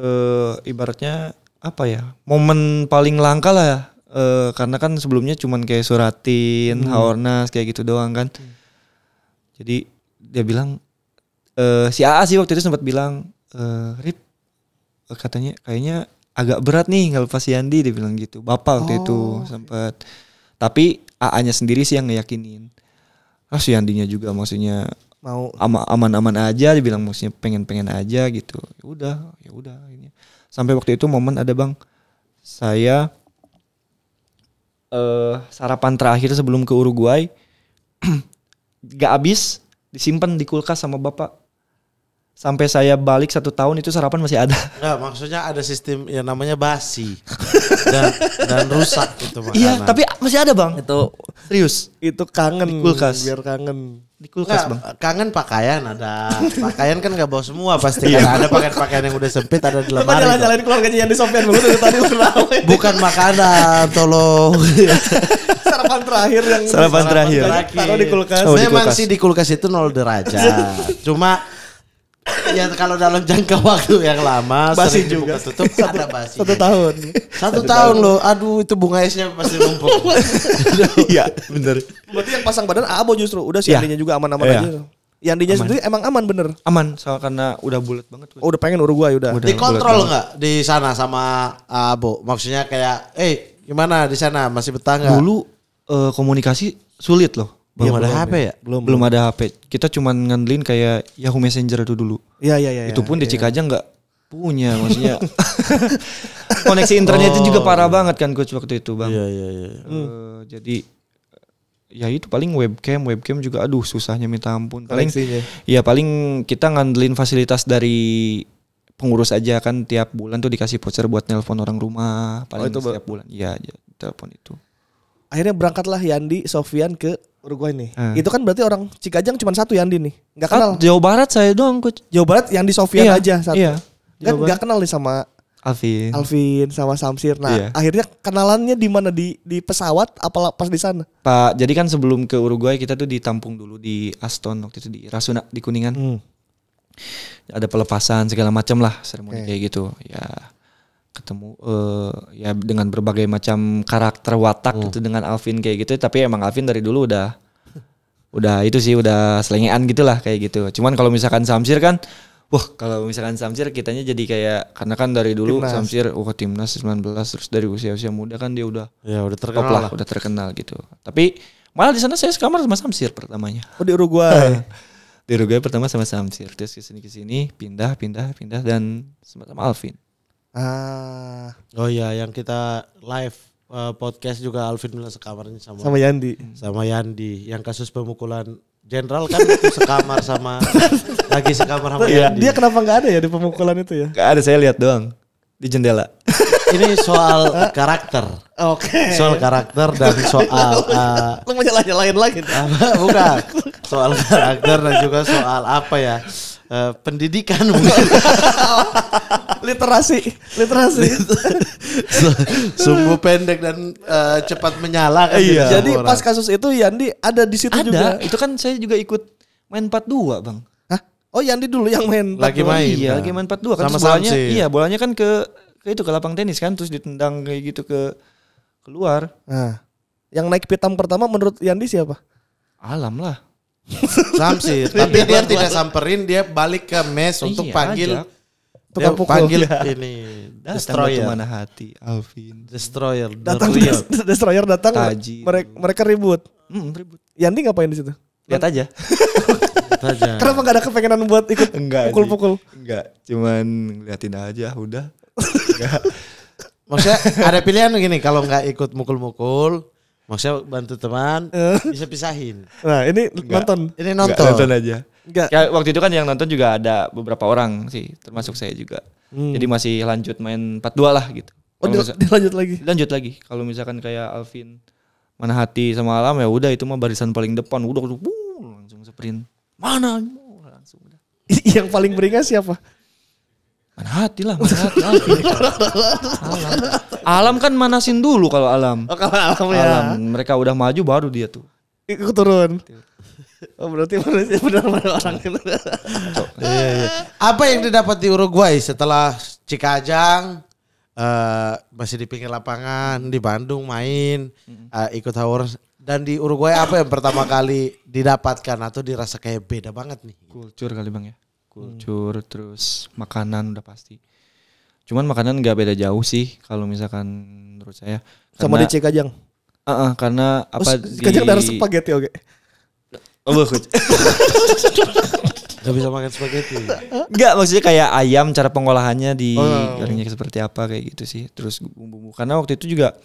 hmm. uh, ibaratnya apa ya momen paling langka lah ya uh, karena kan sebelumnya cuman kayak suratin hmm. haornas kayak gitu doang kan hmm. jadi dia bilang uh, si AA sih waktu itu sempat bilang uh, Rip katanya kayaknya agak berat nih ngelepas si Andi dia bilang gitu. Bapak waktu oh. itu sempat tapi AA-nya sendiri sih yang ngeyakinin. Ah si Andinya juga maksudnya mau aman-aman aja dibilang maksudnya pengen-pengen aja gitu. Ya udah, ya udah ini. Sampai waktu itu momen ada Bang saya uh, sarapan terakhir sebelum ke Uruguay gak habis disimpan di kulkas sama bapak sampai saya balik satu tahun itu sarapan masih ada. Enggak, maksudnya ada sistem yang namanya basi dan dan rusak itu makanan. Iya, tapi masih ada bang. Itu serius. Itu kangen. Di kulkas. Biar kangen. Di kulkas Nggak, bang. Kangen pakaian ada. Pakaian kan nggak bawa semua pasti. Iya. ada pakaian-pakaian yang udah sempit ada di lemari. Jangan keluar keluarganya yang disopian dulu dari tadi Bukan makanan, tolong. sarapan terakhir yang sarapan terakhir. Taruh di kulkas. Oh, Memang di kulkas. sih di kulkas itu nol derajat. Cuma ya kalau dalam jangka waktu yang lama masih juga tutup ada basi satu tahun satu, satu tahun, tahun loh aduh itu bunga esnya pasti lumpuh iya bener berarti yang pasang badan abo justru udah si ya. juga aman-aman ya. aja yang dinya sendiri emang aman bener aman soal karena udah bulat banget oh udah pengen Uruguay udah, udah dikontrol nggak di sana sama abo maksudnya kayak eh hey, gimana di sana masih betah nggak dulu uh, komunikasi sulit loh belum ya, ada belum HP ya? Belum, belum ada HP. Kita cuman ngandelin kayak Yahoo Messenger itu dulu. Iya iya iya. Itu iya, pun ya, di iya. Cikajang nggak punya maksudnya. Koneksi internetnya oh. juga parah banget kan coach waktu itu, Bang. Iya iya iya. Uh, jadi ya itu paling webcam, webcam juga aduh susahnya minta ampun. Paling Koneksinya. ya paling kita ngandelin fasilitas dari pengurus aja kan tiap bulan tuh dikasih voucher buat nelpon orang rumah oh, paling oh, itu setiap bulan. Iya, telepon itu. Akhirnya berangkatlah Yandi Sofian ke Uruguay nih. Hmm. Itu kan berarti orang Cikajang cuma satu Yandi ya, nih. Enggak ah, kenal. Jawa Barat saya doang, Coach. Jawa Barat yang di sofia iya, aja satu. Iya. Kan enggak kenal nih sama Alvin. Alvin sama Samsir. Nah, iya. akhirnya kenalannya di mana di di pesawat apa pas di sana? Pak, jadi kan sebelum ke Uruguay kita tuh ditampung dulu di Aston waktu itu di Rasuna di Kuningan. Hmm. Ada pelepasan segala macam lah seremoni okay. kayak gitu. Ya ketemu uh, ya dengan berbagai macam karakter watak hmm. gitu dengan Alvin kayak gitu tapi emang Alvin dari dulu udah udah itu sih udah selengean gitulah kayak gitu cuman kalau misalkan Samsir kan wah kalau misalkan Samsir kitanya jadi kayak karena kan dari dulu timnas. Samsir wah oh, timnas 19 terus dari usia-usia muda kan dia udah ya udah terkenal lah, udah terkenal gitu tapi malah di sana saya sekamar sama Samsir pertamanya oh di Uruguay di Uruguay pertama sama Samsir terus kesini kesini pindah pindah pindah dan sama, sama Alvin Ah. Oh iya, yang kita live uh, podcast juga Alvin bilang sekamarnya sama sama Yandi. Sama Yandi yang kasus pemukulan jenderal kan itu sekamar sama lagi sekamar sama iya. Yandi. Dia kenapa nggak ada ya di pemukulan itu ya? Gak ada, saya lihat doang di jendela. Ini soal karakter. Oke. Okay. Soal karakter dan soal uh, lu eh, mau nyalahin lagi. Apa? Bukan. Soal karakter dan juga soal apa ya? uh, pendidikan mungkin. literasi, literasi. sungguh pendek dan uh, cepat menyala kan. Iya. Jadi orang. pas kasus itu Yandi ada di situ ada. juga. Itu kan saya juga ikut main 4-2, Bang. Hah? Oh, Yandi dulu yang main. Lagi main. Iya, nah. lagi main 4-2 kan. Sama bolanya, iya, bolanya kan ke ke itu ke lapang tenis kan terus ditendang kayak gitu ke keluar. Nah. Yang naik pitam pertama menurut Yandi siapa? Alam lah. Samsir, Tapi dia tidak samperin, dia balik ke mes untuk iya, panggil dia pukul. Panggil iya. ini destroyer. mana hati Alvin. Destroyer. Datang destroyer datang. Taji. Mereka, mereka ribut. Hmm, ribut. Yanti ngapain di situ? Lihat aja. aja. Kenapa gak ada kepengenan buat ikut enggak, pukul-pukul? Enggak, cuman ngeliatin aja udah. Enggak. Maksudnya ada pilihan gini kalau nggak ikut mukul-mukul, Maksudnya bantu teman eh. bisa pisahin. Nah ini Enggak. nonton. Ini nonton. Enggak, nonton aja. Enggak. Kayak waktu itu kan yang nonton juga ada beberapa orang sih, termasuk saya juga. Hmm. Jadi masih lanjut main 4-2 lah gitu. Oh dia, dia lanjut lagi? Lanjut lagi. Kalau misalkan kayak Alvin mana hati sama alam ya udah itu mah barisan paling depan udah udah langsung sprint. Mana langsung udah. yang paling beringas siapa? Mana hati lah, mana hati. Alam. alam. kan manasin dulu kalau alam. Oh, kalau alam, alam. ya. Alam. Mereka udah maju baru dia tuh. Ikut turun. Oh berarti manusia benar-benar orang itu. Iya, iya, iya. Apa yang didapat di Uruguay setelah Cikajang uh, masih di pinggir lapangan di Bandung main uh, ikut Hawers dan di Uruguay apa yang pertama kali didapatkan atau dirasa kayak beda banget nih? Kultur kali bang ya Hmm. kultur hmm. terus makanan udah pasti cuman makanan nggak beda jauh sih kalau misalkan menurut saya karena, sama DC Kajang uh -uh, karena oh, apa oh, Kajang di... darah spaghetti oke okay. Oh, Gak bisa makan spaghetti. nggak maksudnya kayak ayam cara pengolahannya di oh. seperti apa kayak gitu sih. Terus bumbu-bumbu. Karena waktu itu juga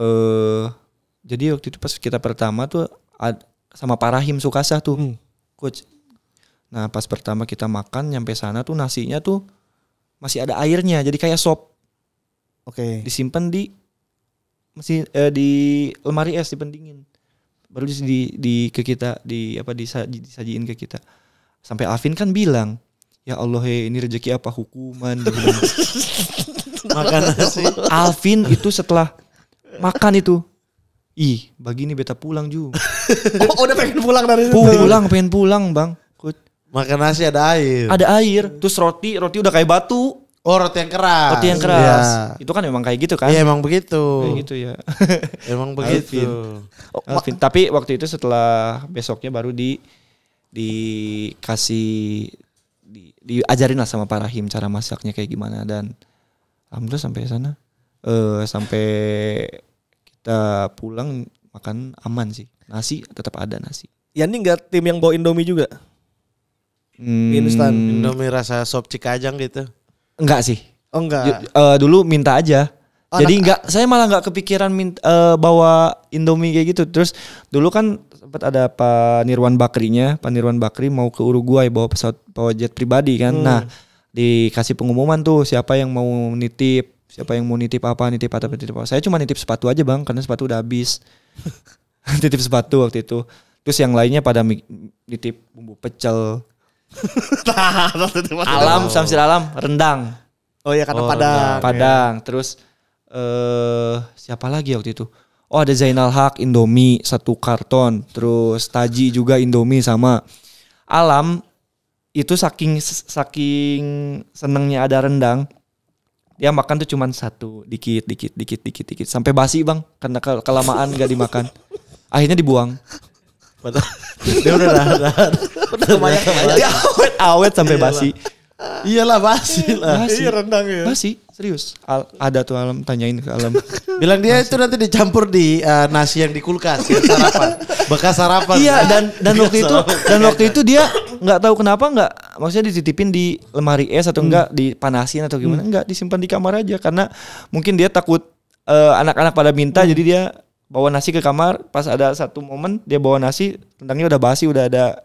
eh uh, jadi waktu itu pas kita pertama tuh ad, sama Parahim Sukasah tuh. Hmm. Coach Nah pas pertama kita makan nyampe sana tuh nasinya tuh masih ada airnya jadi kayak sop. Oke. Okay. Disimpan di masih eh, di lemari es dipendingin. Baru di, di, di ke kita di apa disaji, disajiin ke kita. Sampai Alvin kan bilang, "Ya Allah, hey, ini rezeki apa hukuman?" makan nasi. Alvin itu setelah makan itu Ih, bagi ini beta pulang juga. oh, udah pengen pulang dari situ. Pulang, pengen pulang, Bang. Makan nasi ada air. Ada air. Terus roti, roti udah kayak batu. Oh roti yang keras. Roti yang keras. Ya. Itu kan memang kayak gitu kan? Iya emang begitu. Kayak gitu ya. emang begitu. Alvin. Alvin. Tapi waktu itu setelah besoknya baru di dikasih di, diajarin lah sama Pak Rahim cara masaknya kayak gimana dan alhamdulillah sampai sana eh uh, sampai kita pulang makan aman sih nasi tetap ada nasi Yani nggak tim yang bawa Indomie juga Hmm, Instan. Indomie rasa sop cikajang gitu. Enggak sih. Oh enggak. Uh, dulu minta aja. Oh, Jadi enggak saya malah enggak kepikiran minta, uh, eh, bawa Indomie kayak gitu. Terus dulu kan sempat ada Pak Nirwan Bakrinya, Pak Nirwan Bakri mau ke Uruguay bawa pesawat bawa jet pribadi kan. Hmm. Nah, dikasih pengumuman tuh siapa yang mau nitip, siapa yang mau nitip apa, nitip apa, nitip apa. Saya cuma nitip sepatu aja, Bang, karena sepatu udah habis. nitip sepatu waktu itu. Terus yang lainnya pada nitip bumbu pecel, alam Samsir Alam rendang. Oh ya karena oh, Padang. Ya. Padang. Terus uh, siapa lagi waktu itu? Oh ada Zainal Haq Indomie satu karton, terus Taji juga Indomie sama Alam itu saking saking senengnya ada rendang dia makan tuh cuman satu dikit dikit dikit dikit dikit sampai basi bang karena kelamaan gak dimakan akhirnya dibuang dia ya udah nahan. Udah banyak Dia awet awet sampai basi. Iyalah basi iya, lah. Basi. Iya rendang ya. Basi, serius. Al ada tuh alam tanyain ke alam. Bilang dia basi. itu nanti dicampur di uh, nasi yang di kulkas ya, sarapan. Bekas sarapan. Iya kan? dan dan waktu itu dan waktu itu dia nggak tahu kenapa nggak maksudnya dititipin di lemari es atau hmm. enggak dipanasin atau gimana hmm. enggak disimpan di kamar aja karena mungkin dia takut eh, anak-anak uh, pada minta hmm. jadi dia bawa nasi ke kamar pas ada satu momen dia bawa nasi rendangnya udah basi udah ada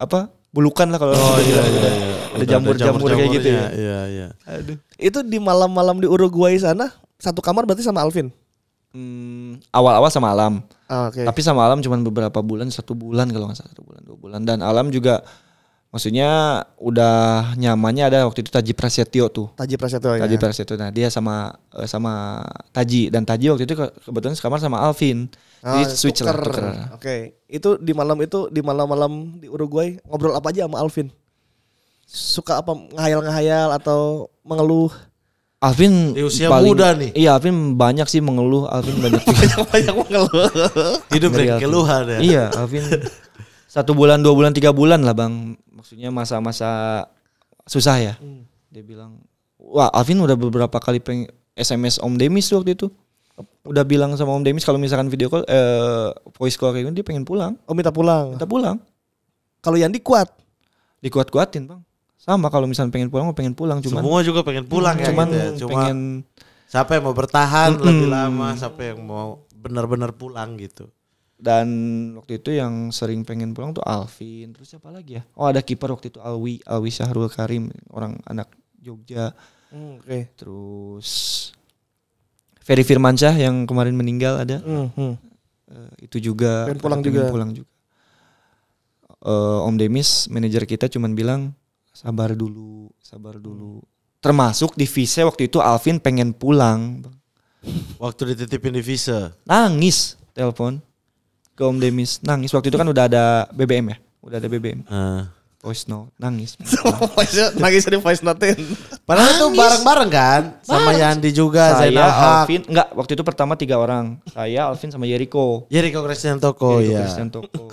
apa bulukan lah kalau oh, iya, iya, iya. ada jamur-jamur kayak gitu ya. Iya, iya. Aduh. Itu di malam-malam di Uruguay sana satu kamar berarti sama Alvin. awal hmm, awal-awal sama Alam. Ah, okay. Tapi sama Alam cuma beberapa bulan, satu bulan kalau nggak salah satu bulan, dua bulan. Dan Alam juga Maksudnya udah nyamannya ada waktu itu Taji Prasetyo tuh. Taji Prasetyo ya. Taji Prasetyo. Nah, dia sama eh, sama Taji dan Taji waktu itu kebetulan sekamar sama Alvin. Oh, Jadi switch Oke. Okay. Itu di malam itu di malam-malam di Uruguay ngobrol apa aja sama Alvin? Suka apa ngayal-ngayal atau mengeluh? Alvin di usia paling, muda nih. Iya, Alvin banyak sih mengeluh. Alvin banyak banyak mengeluh. Hidup keluhan ya. Iya, Alvin satu bulan, dua bulan, tiga bulan lah bang maksudnya masa-masa susah ya hmm. dia bilang wah Alvin udah beberapa kali peng SMS Om Demis waktu itu udah bilang sama Om Demis kalau misalkan video call eh, voice call kayak gitu dia pengen pulang oh minta pulang minta pulang kalau yang dikuat dikuat kuatin bang sama kalau misalnya pengen pulang mau pengen pulang cuman semua juga pengen pulang ya cuman gitu ya. Cuma pengen siapa yang mau bertahan hmm, lebih lama siapa yang mau benar-benar pulang gitu dan waktu itu yang sering pengen pulang tuh Alvin terus siapa lagi ya oh ada kiper waktu itu Alwi Alwi Syahrul Karim orang anak Jogja mm, oke okay. terus Ferry Firmansyah yang kemarin meninggal ada hmm, mm. Uh, itu juga pengen pulang juga pulang juga uh, Om Demis manajer kita cuman bilang sabar dulu sabar dulu termasuk di visa waktu itu Alvin pengen pulang waktu dititipin di visa nangis telepon ke Om Demis nangis waktu itu kan udah ada BBM ya udah ada BBM uh. Ah. voice note nangis nangis di voice notein padahal itu bareng-bareng kan bareng. sama Yandi juga saya Zainal Alvin enggak waktu itu pertama tiga orang saya Alvin sama Jericho Jericho Christian Toko Jericho ya Christian Toko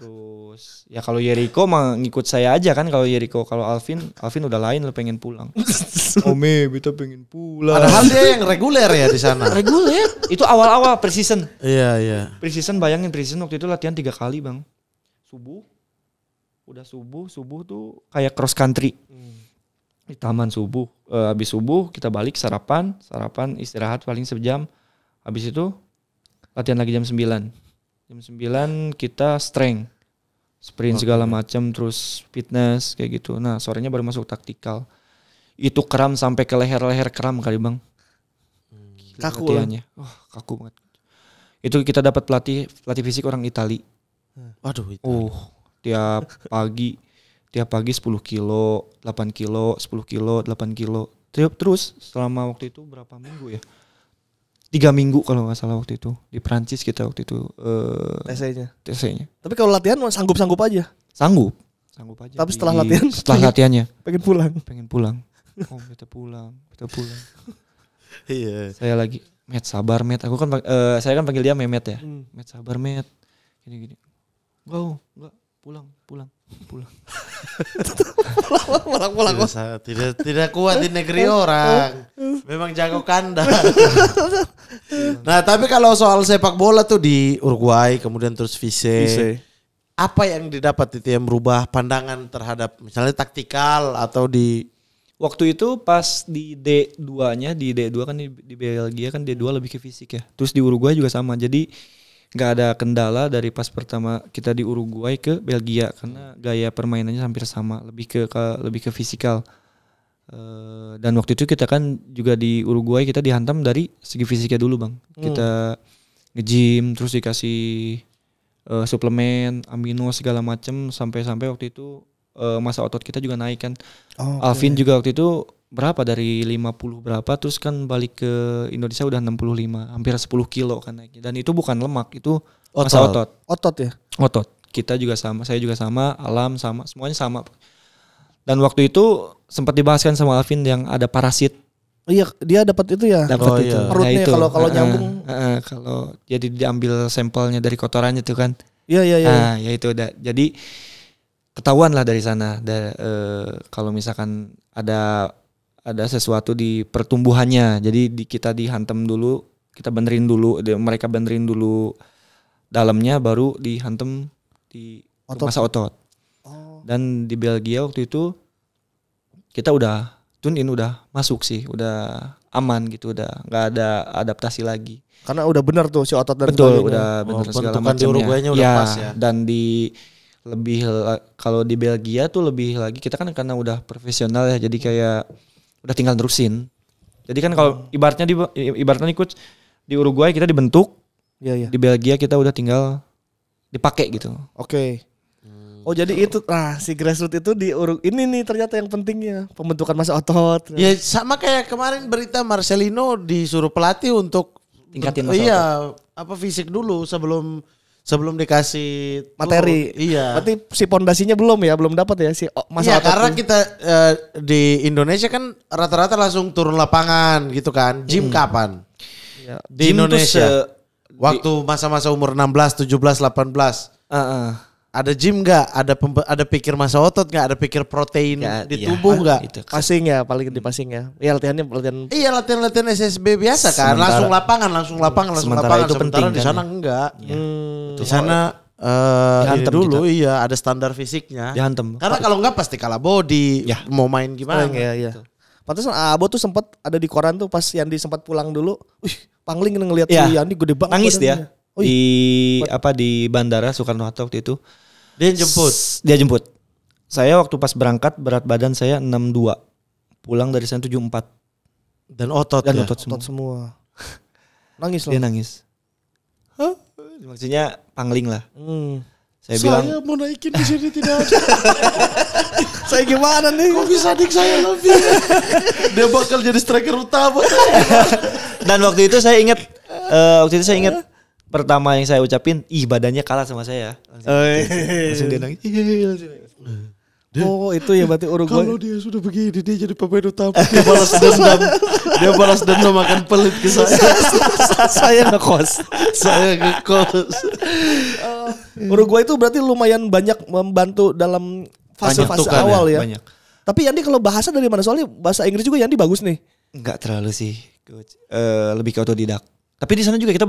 Terus ya kalau Yeriko mah ngikut saya aja kan kalau Yeriko kalau Alvin Alvin udah lain lo pengen pulang. Ome oh, beta pengen pulang. Padahal dia yang reguler ya di sana. reguler. Itu awal-awal precision. Iya iya. Precision bayangin precision waktu itu latihan tiga kali bang. Subuh. Udah subuh subuh tuh kayak cross country. Hmm. Di taman subuh. Uh, habis subuh kita balik sarapan sarapan istirahat paling sejam. Habis itu latihan lagi jam sembilan jam 9 kita strength sprint okay. segala macam terus fitness kayak gitu nah sorenya baru masuk taktikal itu kram sampai ke leher-leher kram kali bang hmm. kaku latihannya oh, kaku banget itu kita dapat pelatih pelatih fisik orang Itali hmm. waduh Itali. oh tiap pagi tiap pagi 10 kilo 8 kilo 10 kilo 8 kilo terus selama waktu itu berapa minggu ya tiga minggu kalau nggak salah waktu itu di Prancis kita waktu itu uh, eh, tc Tapi kalau latihan sanggup-sanggup aja. Sanggup, sanggup aja. Tapi setelah di, latihan, setelah pengen, latihannya, pengen pulang. Pengen pulang. Oh kita pulang, kita pulang. Iya. saya lagi, Met sabar Met. Aku kan, uh, saya kan panggil dia Memet ya. Hmm. sabar Met. Gini gini. Gak, wow, oh, gak pulang, pulang pulang pulang pulang tidak, saya, tidak tidak kuat di negeri orang memang jago kandang nah tapi kalau soal sepak bola tuh di Uruguay kemudian terus Vise, apa yang didapat itu yang berubah pandangan terhadap misalnya taktikal atau di Waktu itu pas di D2-nya, di D2 kan di, di Belgia kan D2 lebih ke fisik ya. Terus di Uruguay juga sama. Jadi nggak ada kendala dari pas pertama kita di Uruguay ke Belgia karena gaya permainannya hampir sama lebih ke, ke lebih ke fisikal uh, dan waktu itu kita kan juga di Uruguay kita dihantam dari segi fisiknya dulu bang hmm. kita nge terus dikasih uh, suplemen amino segala macem sampai-sampai waktu itu uh, masa otot kita juga naik kan oh, okay. Alvin juga waktu itu berapa dari 50 berapa terus kan balik ke Indonesia udah 65 hampir 10 kilo kan naiknya dan itu bukan lemak itu otot. masa otot otot ya otot kita juga sama saya juga sama alam sama semuanya sama dan waktu itu sempat dibahaskan sama Alvin yang ada parasit Iya, dia dapat itu ya. Dapat oh, itu. Iya. Nah, Perutnya nah, kalau kalau nyambung. Uh, uh, kalau jadi diambil sampelnya dari kotorannya tuh kan. Iya, iya, iya. Nah, ya itu udah. Jadi ketahuan lah dari sana. uh, kalau misalkan ada ada sesuatu di pertumbuhannya. Jadi di, kita dihantam dulu, kita benerin dulu, di, mereka benerin dulu dalamnya, baru dihantam di otot. masa otot. Oh. Dan di Belgia waktu itu kita udah tune in udah masuk sih, udah aman gitu, udah nggak ada adaptasi lagi. Karena udah benar tuh si otot dan Betul, sebagainya. udah benar oh, segala macamnya. Ya, udah iya, pas ya. Dan di lebih kalau di Belgia tuh lebih lagi kita kan karena udah profesional ya jadi kayak udah tinggal nerusin. Jadi kan kalau oh. ibaratnya di ibaratnya nih coach di Uruguay kita dibentuk, ya, ya. di Belgia kita udah tinggal dipakai gitu. Oke. Okay. Hmm. Oh jadi itu nah si grassroots itu di urung ini nih ternyata yang pentingnya pembentukan masa otot. Ya sama kayak kemarin berita Marcelino disuruh pelatih untuk tingkatin masa iya, apa fisik dulu sebelum sebelum dikasih materi. Tuh, iya. Berarti si pondasinya belum ya, belum dapat ya si oh, masalah. Iya, karena kita uh, di Indonesia kan rata-rata langsung turun lapangan gitu kan. Gym hmm. kapan? Ya. Di gym Indonesia. Waktu masa-masa umur 16, 17, 18. Uh -uh ada gym nggak ada ada pikir masa otot nggak ada pikir protein gak, di iya. tubuh ah, nggak iya, passing ya paling di passing ya iya latihannya pelatihan iya latihan latihan SSB biasa kan sementara, langsung lapangan langsung lapangan langsung sementara lapangan itu sementara penting kan. iya. hmm. di sana kan? enggak ya. hmm, di sana Uh, eh, dihantem dulu kita. iya ada standar fisiknya. Dihantem. Karena kalau enggak pasti kalah body. Ya. Mau main gimana? Oh, iya, iya. Gitu. Pantas ah, Abo tuh sempat ada di koran tuh pas Yandi sempat pulang dulu. Wih, pangling ngelihat ya. si Yandi gede banget. Nangis dia. Ui. di apa di bandara Soekarno Hatta waktu itu. Dia jemput. Dia jemput. Saya waktu pas berangkat berat badan saya 62. Pulang dari sana 74. Dan otot Dan ya? otot semua. Otot semua. nangis loh. Dia nangis. Hah? Maksudnya pangling lah. Hmm. Saya, saya bilang saya mau naikin di sini tidak ada. saya gimana nih? Kok bisa adik saya lebih? Dia bakal jadi striker utama. Dan waktu itu saya ingat uh, waktu itu saya ingat pertama yang saya ucapin, ih badannya kalah sama saya. Langsung, oh, langsung dia nangis. Dia, oh itu ya berarti Uruguay. Kalau dia sudah begini dia jadi pemain utama. dia balas dendam. dia balas dendam makan pelit ke saya. saya ngekos. saya ngekos. Uh, oh. Uruguay itu berarti lumayan banyak membantu dalam fase-fase awal ya. ya. Banyak. Tapi Yandi kalau bahasa dari mana soalnya bahasa Inggris juga Yandi bagus nih. Enggak terlalu sih, eh, lebih ke otodidak. Tapi di sana juga kita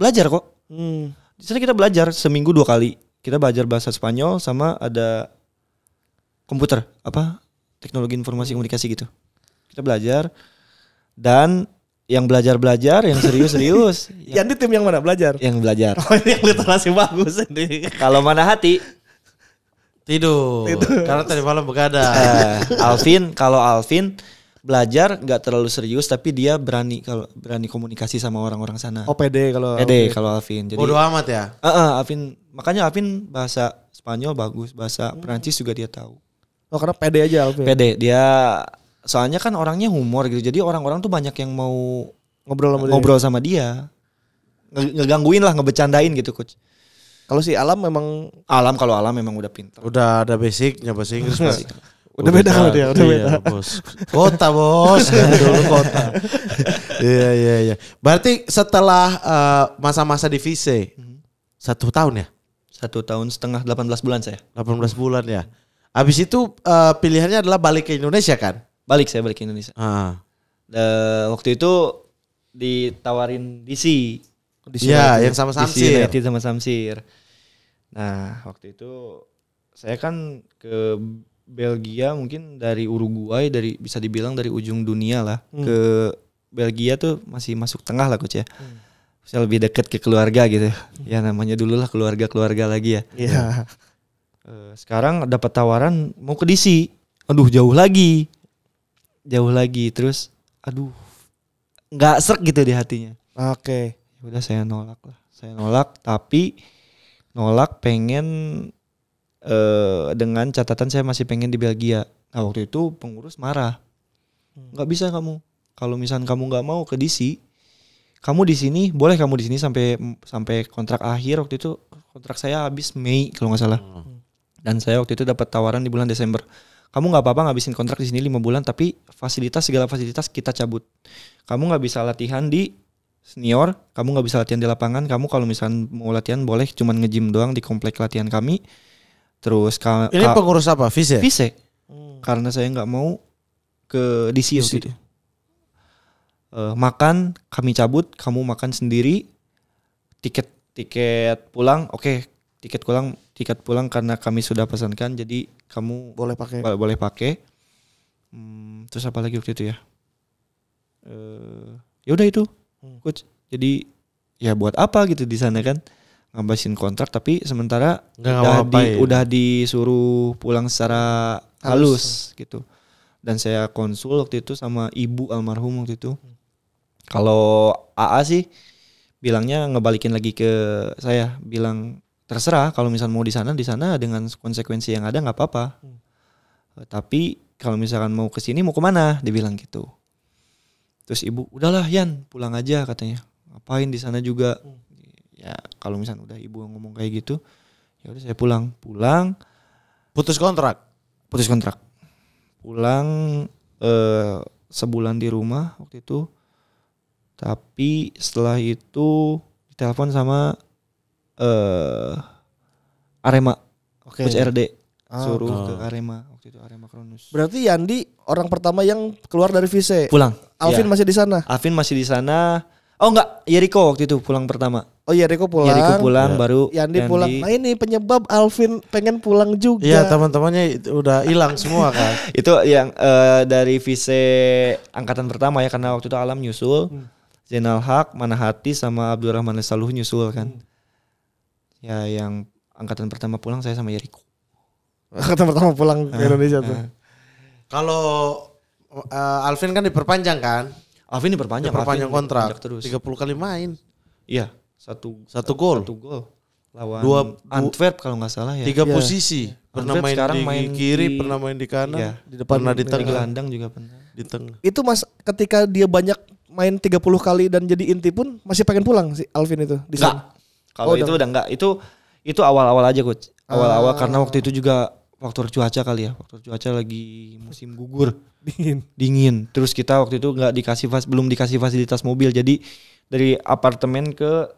belajar kok. Hmm. Di sana kita belajar seminggu dua kali. Kita belajar bahasa Spanyol sama ada komputer apa teknologi informasi komunikasi gitu. Kita belajar dan yang belajar belajar, yang serius serius. yang, yang di tim yang mana belajar? Yang belajar. Oh, ini yang literasi bagus ini. Kalau mana hati tidur. tidur. Karena tadi malam begadang. Eh, Alvin, kalau Alvin belajar nggak terlalu serius tapi dia berani kalau berani komunikasi sama orang-orang sana. Oh pede kalau pede okay. kalau Alvin. Jadi Bodo amat ya. Uh, uh, Alvin makanya Alvin bahasa Spanyol bagus, bahasa hmm. Perancis juga dia tahu. Oh karena pede aja Alvin. Pede dia soalnya kan orangnya humor gitu. Jadi orang-orang tuh banyak yang mau ngobrol sama ngobrol dia. sama dia. Nge ngegangguin lah, ngebecandain gitu coach. Kalau si Alam memang Alam kalau Alam memang udah pintar. Udah ada basicnya basic Inggris. Udah beda, kalau dia, ya, udah beda. Iya, bos. Kota, Bos. dulu kota. Iya, iya, iya. Berarti setelah eh, masa-masa uh, di Vise, hmm. satu tahun ya? Satu tahun setengah delapan belas bulan saya. Delapan belas bulan ya. Habis itu uh, pilihannya adalah balik ke Indonesia kan? Balik saya balik ke Indonesia. Ah. The, eh, waktu itu ditawarin DC. DC ya, yang sama Samsir. DC United sama Samsir. Nah, waktu itu saya kan ke Belgia mungkin dari Uruguay dari bisa dibilang dari ujung dunia lah hmm. ke Belgia tuh masih masuk tengah lah coach ya. Hmm. Saya lebih dekat ke keluarga gitu. Hmm. Ya namanya dulu lah keluarga-keluarga lagi ya. Iya. Yeah. sekarang dapat tawaran mau ke DC. Aduh jauh lagi. Jauh lagi terus aduh nggak serk gitu di hatinya. Oke. Okay. Ya udah saya nolak lah. Saya nolak tapi nolak pengen uh, dengan catatan saya masih pengen di Belgia. Nah waktu itu pengurus marah, hmm. nggak bisa kamu. Kalau misalnya kamu nggak mau ke DC, kamu di sini boleh kamu di sini sampai sampai kontrak akhir waktu itu kontrak saya habis Mei kalau nggak salah. Hmm. Dan saya waktu itu dapat tawaran di bulan Desember. Kamu nggak apa-apa ngabisin kontrak di sini lima bulan, tapi fasilitas segala fasilitas kita cabut. Kamu nggak bisa latihan di senior, kamu nggak bisa latihan di lapangan. Kamu kalau misalnya mau latihan boleh cuman ngejim doang di komplek latihan kami Terus ka, ini ka, pengurus apa? Vise? Vise. Hmm. Karena saya nggak mau ke DC itu. Uh, makan kami cabut, kamu makan sendiri. Tiket tiket pulang, oke, okay, tiket pulang tiket pulang karena kami sudah pesankan jadi kamu boleh pakai bo boleh pakai hmm, terus apa lagi waktu itu ya uh, ya udah itu hmm. coach jadi ya buat apa gitu di sana kan ngabasin kontrak tapi sementara Nggak udah, di, ya. udah disuruh pulang secara halus, halus gitu dan saya konsul waktu itu sama ibu almarhum waktu itu hmm. kalau AA sih bilangnya ngebalikin lagi ke saya bilang terserah kalau misal mau di sana di sana dengan konsekuensi yang ada nggak apa-apa hmm. Eh, tapi kalau misalkan mau ke sini mau kemana dia bilang gitu terus ibu udahlah Yan pulang aja katanya ngapain di sana juga hmm ya kalau misalnya udah ibu ngomong kayak gitu ya udah saya pulang pulang putus kontrak putus kontrak pulang eh, sebulan di rumah waktu itu tapi setelah itu ditelepon sama eh, Arema okay. coach RD ah, suruh ke Arema waktu itu Arema Kronus berarti Yandi orang pertama yang keluar dari Vise pulang Alvin ya. masih di sana Alvin masih di sana oh enggak Yeriko waktu itu pulang pertama Oh iya Riko pulang. Ya, Riko pulang ya. baru Yandi, Yandi pulang. Nah ini penyebab Alvin pengen pulang juga. Iya teman-temannya udah hilang semua kan. itu yang uh, dari vice angkatan pertama ya karena waktu itu Alam nyusul. Hmm. Zainal Haq, Manahati sama Abdurrahman Saluh nyusul kan. Hmm. Ya yang angkatan pertama pulang saya sama Yeriko. Ya angkatan pertama pulang ke ah, Indonesia tuh. Ah. Kalau uh, Alvin kan diperpanjang kan? Alvin diperpanjang. Diperpanjang Alvin kontrak. Diperpanjang terus. 30 kali main. Iya satu satu gol satu gol lawan dua Antwerp kalau nggak salah ya tiga iya. posisi pernah main sekarang di main kiri di, pernah main di kanan ya. di depan pernah di tengah gelandang juga pernah di tengah itu mas ketika dia banyak main 30 kali dan jadi inti pun masih pengen pulang si Alvin itu di sana. Kalau oh, itu udah enggak. Itu itu awal-awal aja coach. Awal-awal ah. karena waktu itu juga faktor cuaca kali ya. Faktor cuaca lagi musim gugur. Dingin. Dingin. Terus kita waktu itu nggak dikasih belum dikasih fasilitas mobil. Jadi dari apartemen ke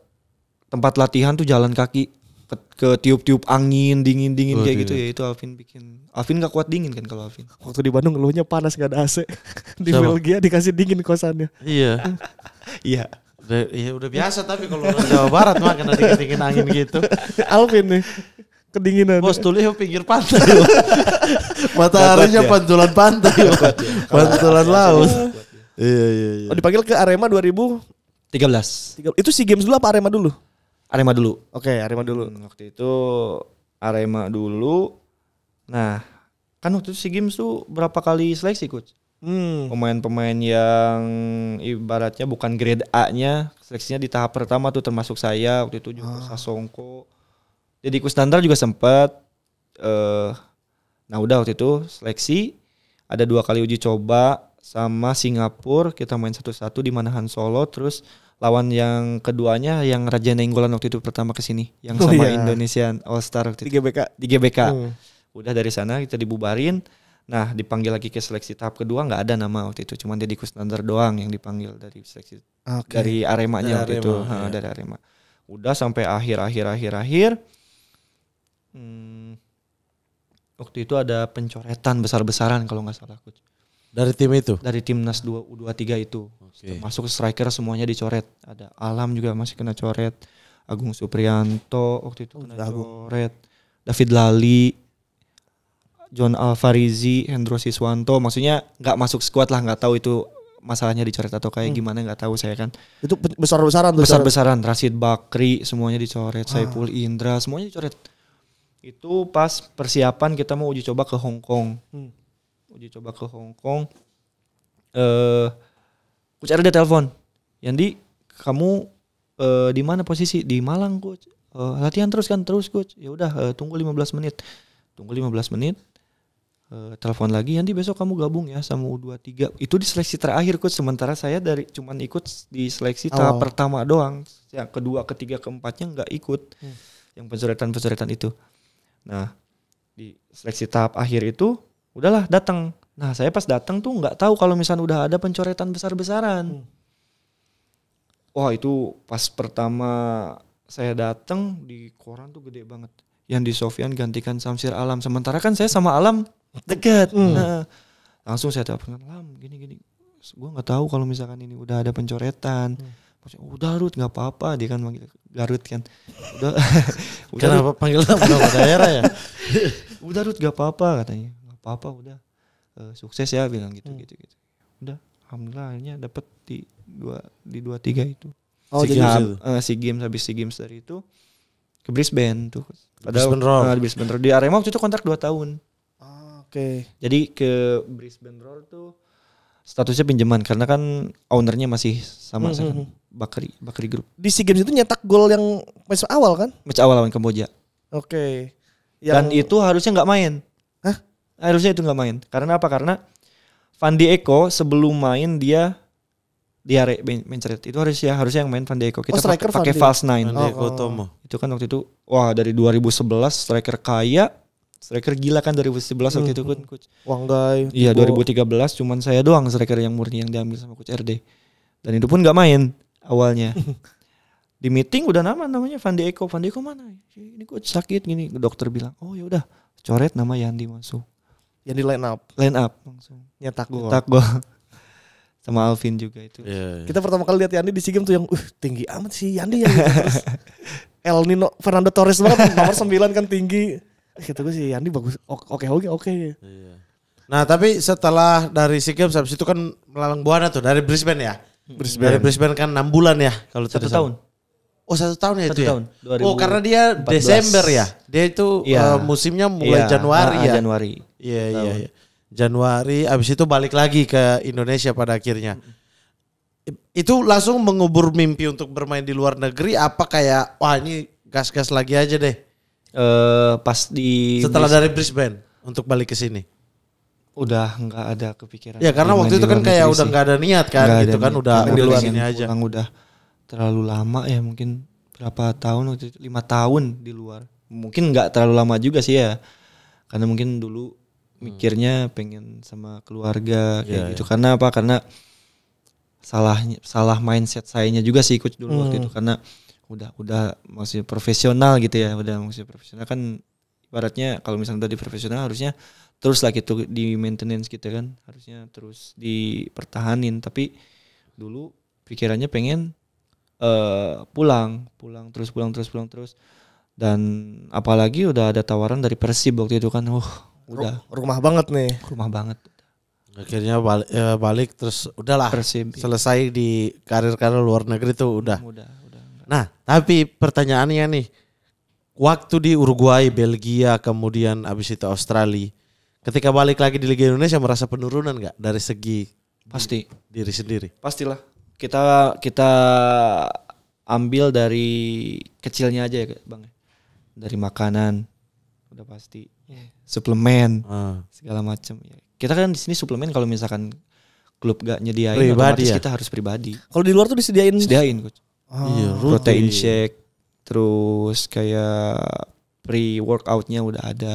tempat latihan tuh jalan kaki ke, ke tiup-tiup angin dingin-dingin oh, kayak gitu, gitu. Ya. ya itu Alvin bikin Alvin gak kuat dingin kan kalau Alvin waktu di Bandung ngeluhnya panas gak ada AC di Sama. Belgia dikasih dingin kosannya iya iya iya udah biasa tapi kalau orang Jawa Barat mah kena dingin-dingin angin gitu Alvin nih kedinginan. Bos ya. tulis pinggir pantai. Mataharinya ya? pantulan pantai. pantulan laut. Iya iya iya. Oh dipanggil ke Arema 2013. Itu SEA Games dulu apa Arema dulu? Arema dulu. Oke, okay, Arema dulu. Hmm, waktu itu Arema dulu. Nah, kan waktu itu si Games tuh berapa kali seleksi coach? Hmm. Pemain-pemain yang ibaratnya bukan grade A-nya, seleksinya di tahap pertama tuh termasuk saya waktu itu juga ah. Sasongko. Jadi standar juga sempat uh, eh, nah udah waktu itu seleksi ada dua kali uji coba sama Singapura kita main satu-satu di Manahan Solo terus lawan yang keduanya yang Raja Nenggolan waktu itu pertama ke sini yang oh, sama oh, iya. Indonesian All Star waktu itu. Di GBK. Di GBK. Hmm. Udah dari sana kita dibubarin. Nah, dipanggil lagi ke seleksi tahap kedua nggak ada nama waktu itu, cuman Deddy Kusnandar doang yang dipanggil dari seleksi ah, okay. dari Aremanya nya waktu Arema, itu, ya. ha, iya. dari Arema. Udah sampai akhir akhir akhir akhir hmm, waktu itu ada pencoretan besar-besaran kalau nggak salah aku dari tim itu? Dari timnas U23 itu. Okay. Masuk striker semuanya dicoret. Ada Alam juga masih kena coret. Agung Suprianto waktu itu oh, kena Agung. coret. David Lali, John Alvarizi, Hendro Siswanto. Maksudnya nggak masuk skuad lah, nggak tahu itu masalahnya dicoret atau kayak hmm. gimana nggak tahu saya kan. Itu besar-besaran tuh. Besar-besaran Rashid Bakri semuanya dicoret, ah. Saiful Indra semuanya dicoret. Itu pas persiapan kita mau uji coba ke Hong Kong. Hmm uji coba ke Hong Kong eh coach ada telepon Yandi kamu eh, di mana posisi di Malang coach eh, latihan terus kan terus coach ya udah eh, tunggu 15 menit tunggu 15 menit eh, telepon lagi Yandi besok kamu gabung ya sama U23 itu di seleksi terakhir coach sementara saya dari cuman ikut di seleksi tahap oh. pertama doang yang kedua ketiga keempatnya nggak ikut hmm. yang pencoretan pencoretan itu nah di seleksi tahap akhir itu udahlah datang nah saya pas datang tuh nggak tahu kalau misalnya udah ada pencoretan besar besaran hmm. wah itu pas pertama saya datang di koran tuh gede banget yang di Sofian gantikan Samsir Alam sementara kan saya sama Alam dekat hmm. nah, langsung saya telepon Alam gini gini gue nggak tahu kalau misalkan ini udah ada pencoretan hmm udah Rut nggak apa-apa dia kan manggil Garut kan udah, udah kenapa panggil nama daerah ya udah Rut nggak apa-apa katanya apa apa udah uh, sukses ya bilang gitu hmm. gitu gitu udah alhamdulillah akhirnya dapet di dua di dua tiga itu oh, si, game, uh, si games habis si games dari itu ke Brisbane tuh Brisbane roll Uh, eh, Brisbane Roll di Arema waktu itu kontrak dua tahun ah, oke okay. jadi ke Brisbane roll tuh statusnya pinjaman karena kan ownernya masih sama mm -hmm. Bakri Bakri Group. Di SEA Games itu nyetak gol yang match awal kan? Match awal lawan Kamboja. Oke. Okay. Yang... Dan itu harusnya nggak main harusnya itu nggak main. Karena apa? Karena Fandi Eko sebelum main dia diare mencret itu harusnya harusnya yang main Fandi Eko kita oh, pakai fast nine Van de oh. itu kan waktu itu wah dari 2011 striker kaya striker gila kan 2011 hmm. waktu itu hmm. kan coach Wanggai iya 2013 cuman saya doang striker yang murni yang diambil sama coach RD dan itu pun nggak main awalnya di meeting udah nama namanya Fandi Eko Fandi Eko mana ini coach sakit gini dokter bilang oh ya udah coret nama Yandi masuk yang di line up line up langsung nyetak gol nyetak gol sama Alvin juga itu yeah, yeah. kita pertama kali lihat Yandi di Sigem tuh yang uh tinggi amat sih Yandi ya. Gitu. El Nino Fernando Torres banget nomor sembilan kan tinggi gitu eh, gue sih Yandi bagus oke oke oke iya. nah tapi setelah dari SEA Games habis itu kan melalang buana tuh dari Brisbane ya Brisbane. dari Brisbane kan 6 bulan ya kalau satu tahun Oh satu tahun ya satu itu ya? tahun, ya. Oh karena dia Desember ya. Dia itu ya. Uh, musimnya mulai ya. Januari ah, ah, ya. Januari. Iya iya. iya. Januari. Abis itu balik lagi ke Indonesia pada akhirnya. Itu langsung mengubur mimpi untuk bermain di luar negeri. Apa kayak wah ini gas-gas lagi aja deh. Uh, pas di setelah dari Brisbane untuk balik ke sini. Udah nggak ada kepikiran. Ya karena waktu itu kan kayak udah nggak ada niat kan gak gitu kan udah udah di luar sini aja. Udah terlalu lama ya mungkin berapa tahun waktu itu lima tahun di luar mungkin nggak terlalu lama juga sih ya karena mungkin dulu hmm. mikirnya pengen sama keluarga kayak yeah, gitu yeah. karena apa karena salah salah mindset sayanya juga sih coach dulu hmm. waktu itu hmm. karena udah udah masih profesional gitu ya udah masih profesional kan ibaratnya kalau misalnya tadi profesional harusnya terus lah gitu di maintenance gitu kan harusnya terus dipertahanin tapi dulu pikirannya pengen uh, pulang, pulang terus pulang terus pulang terus. Dan apalagi udah ada tawaran dari Persib waktu itu kan. Uh, udah rumah banget nih. Rumah banget. Akhirnya balik, ya balik terus udahlah Persib, iya. selesai di karir-karir luar negeri tuh udah. Udah, udah. Nah, tapi pertanyaannya nih waktu di Uruguay, Belgia, kemudian abis itu Australia. Ketika balik lagi di Liga Indonesia merasa penurunan nggak dari segi pasti diri sendiri? Pastilah kita kita ambil dari kecilnya aja ya bang dari makanan udah pasti yeah. suplemen uh. segala macam ya kita kan di sini suplemen kalau misalkan klub gak nyediain pribadi ya? kita harus pribadi kalau di luar tuh disediain disediain coach oh. protein shake terus kayak pre workoutnya udah ada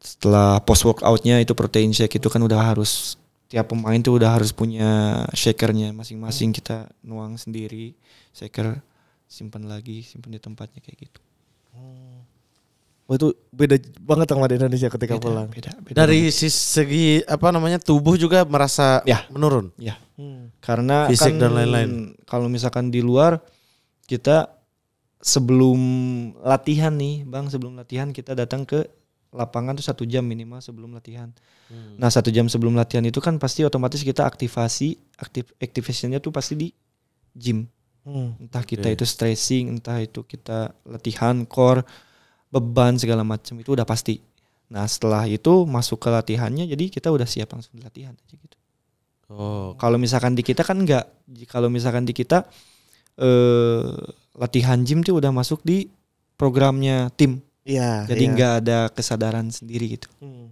setelah post workoutnya itu protein shake itu kan udah harus tiap pemain tuh udah harus punya shakernya masing-masing kita nuang sendiri shaker simpan lagi simpan di tempatnya kayak gitu hmm. oh, itu beda banget sama di Indonesia ketika beda, pulang. Beda, beda Dari banget. segi apa namanya tubuh juga merasa ya. menurun. Ya. Hmm. Karena fisik kan, dan lain-lain. Kalau misalkan di luar kita sebelum latihan nih, Bang, sebelum latihan kita datang ke lapangan tuh satu jam minimal sebelum latihan. Hmm. Nah satu jam sebelum latihan itu kan pasti otomatis kita aktivasi aktif activationnya tuh pasti di gym. Hmm. Entah kita okay. itu stressing, entah itu kita latihan core, beban segala macam itu udah pasti. Nah setelah itu masuk ke latihannya, jadi kita udah siap langsung di latihan aja gitu. Oh. Kalau misalkan di kita kan enggak. Kalau misalkan di kita eh latihan gym tuh udah masuk di programnya tim. Iya. Jadi iya. nggak ya. ada kesadaran sendiri gitu. Hmm.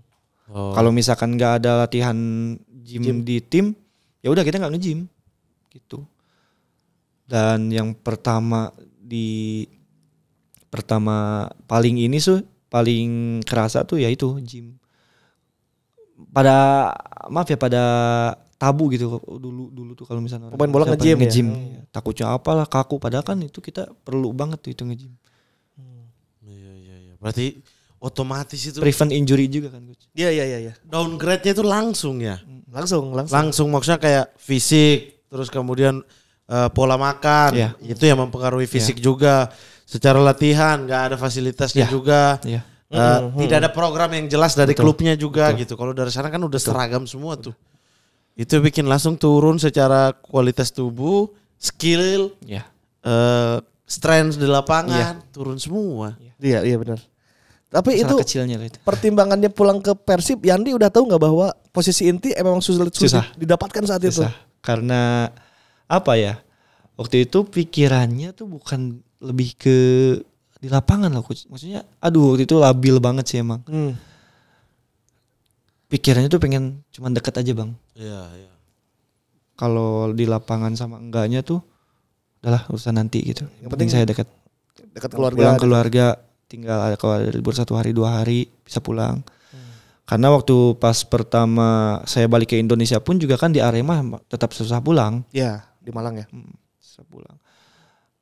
Oh. Kalau misalkan nggak ada latihan gym, gym. di tim, ya udah kita nggak nge gitu. Dan yang pertama di pertama paling ini tuh paling kerasa tuh yaitu gym. Pada maaf ya pada tabu gitu dulu dulu tuh kalau misalnya orang pemain bola nge-gym, ya? nge-gym ya? takutnya apalah kaku padahal kan itu kita perlu banget tuh itu nge Berarti otomatis itu prevent injury juga kan coach. Iya iya iya ya. Downgrade-nya itu langsung ya. Hmm, langsung langsung. Langsung maksudnya kayak fisik terus kemudian uh, pola makan ya. itu yang mempengaruhi fisik ya. juga secara latihan nggak ada fasilitasnya ya. juga Ya. Uh, -hmm. tidak hmm. ada program yang jelas dari Betul. klubnya juga Betul. gitu kalau dari sana kan udah Betul. seragam semua tuh itu bikin langsung turun secara kualitas tubuh skill yeah. Iya. uh, strength di lapangan yeah. turun semua iya iya, iya benar tapi Masalah itu kecilnya itu. Pertimbangannya pulang ke Persib, Yandi udah tahu nggak bahwa posisi inti eh, emang sulit, Susah. didapatkan saat Susah. itu. Karena apa ya? Waktu itu pikirannya tuh bukan lebih ke di lapangan loh Maksudnya aduh waktu itu labil banget sih emang. Hmm. Pikirannya tuh pengen cuman deket aja, Bang. Iya, iya. Kalau di lapangan sama enggaknya tuh adalah urusan nanti gitu. Yang penting, penting saya dekat dekat keluarga. Pulang keluarga tinggal ada kalau ada libur satu hari dua hari bisa pulang hmm. karena waktu pas pertama saya balik ke Indonesia pun juga kan di Arema tetap susah pulang ya di Malang ya hmm, susah pulang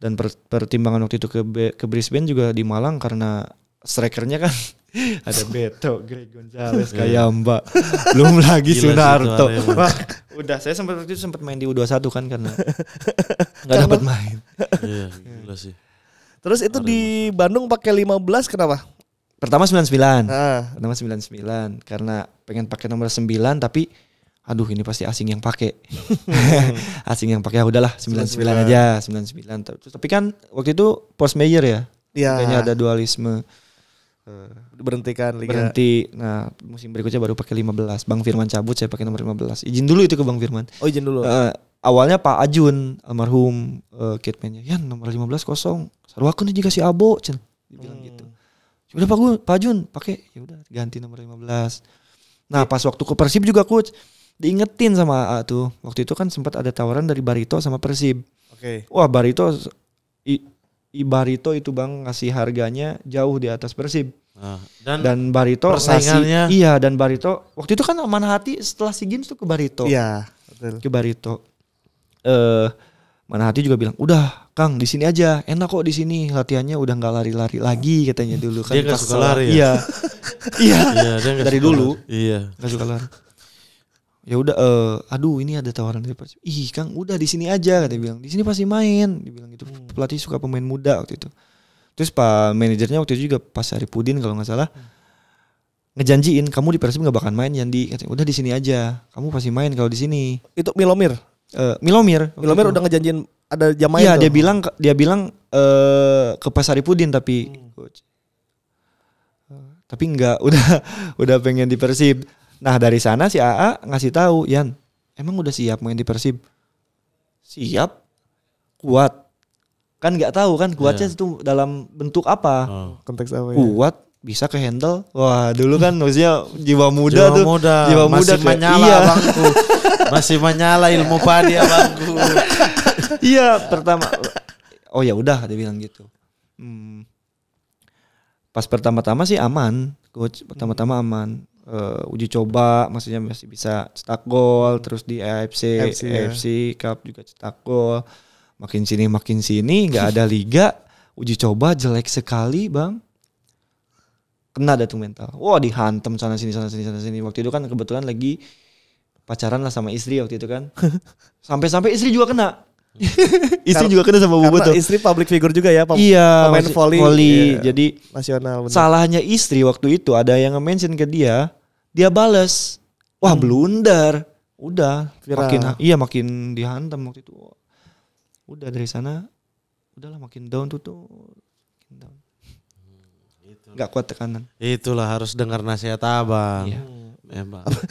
dan pertimbangan waktu itu ke ke Brisbane juga di Malang karena strikernya kan ada Beto, Greg Gonzalez, iya. Mbak belum lagi Sunarto. Udah, saya sempat itu sempat main di U21 kan karena nggak dapat main. Iya, gila sih. Terus itu oh, di Bandung pakai 15 kenapa? Pertama 99. Ah. Pertama 99 karena pengen pakai nomor 9 tapi aduh ini pasti asing yang pakai. asing yang pakai ya udahlah 99, 99 aja, 99. Terus tapi kan waktu itu post major ya. Iya. Kayaknya ada dualisme. Eh, Berhentikan liga. Berhenti. Nah, musim berikutnya baru pakai 15. Bang Firman cabut, saya pakai nomor 15. Izin dulu itu ke Bang Firman. Oh, izin dulu. Uh, awalnya Pak Ajun almarhum uh, eh, kitmannya ya nomor 15 kosong sarwakeun juga si Abo cen dibilang hmm. gitu udah Pak Gun Pak Ajun pakai ya udah ganti nomor 15 nah pas waktu ke Persib juga coach diingetin sama A tuh waktu itu kan sempat ada tawaran dari Barito sama Persib oke okay. wah Barito i, i Barito itu bang ngasih harganya jauh di atas Persib Nah, dan, dan Barito persaingannya ngasih, iya dan Barito waktu itu kan amanah hati setelah si Gins tuh ke Barito. Iya, betul. Ke Barito eh hati juga bilang, "Udah, Kang, di sini aja. Enak kok di sini. Latihannya udah nggak lari-lari lagi katanya dulu kan." Dia gak suka lari ya. Iya. iya, dia dari dulu. Iya. nggak suka lari. Ya udah uh, aduh ini ada tawaran dari Persib. Ih, Kang, udah di sini aja katanya bilang. Di sini pasti main, dibilang itu, gitu. Hmm. Pelatih suka pemain muda waktu itu. Terus Pak manajernya waktu itu juga pas hari pudin kalau nggak salah. Hmm ngejanjiin kamu di Persib nggak bakal main yang di, udah di sini aja kamu pasti main kalau di sini itu Milomir Eh, Milomir. Milomir udah ngejanjiin ada jam main. Iya, dia bilang dia bilang uh, ke Pasari Pudin tapi hmm. eh, tapi enggak udah udah pengen di Persib. Nah, dari sana si AA ngasih tahu, "Yan, emang udah siap main di Persib?" Siap. Kuat. Kan nggak tahu kan kuatnya yeah. itu dalam bentuk apa? Oh. Konteks apa ya? Kuat bisa ke handle. Wah, dulu kan maksudnya jiwa muda jiwa tuh. Muda. Jiwa masih muda masih menyala iya. bangku Masih menyala ilmu padi ya, bangku iya, pertama oh ya udah dia bilang gitu. Hmm. Pas pertama-tama sih aman, coach. Pertama-tama aman. Uh, uji coba maksudnya masih bisa cetak gol terus di AFC AFC, AFC ya. Cup juga cetak gol makin sini makin sini nggak ada liga uji coba jelek sekali bang kena ada tuh mental. Wah dihantam sana sini sana sini sana sini. Waktu itu kan kebetulan lagi pacaran lah sama istri waktu itu kan. Sampai-sampai istri juga kena. istri juga kena sama Bubu tuh. Istri public figure juga ya, iya, pemain volley. volley. Iya. Iya. Jadi nasional. Bener. Salahnya istri waktu itu ada yang nge-mention ke dia, dia bales. Wah, hmm. blunder. Udah, Viral. makin iya makin dihantam waktu itu. Udah dari sana udahlah makin down tuh tuh makin down nggak kuat tekanan. Itulah harus dengar nasihat abang. Iya. Ya,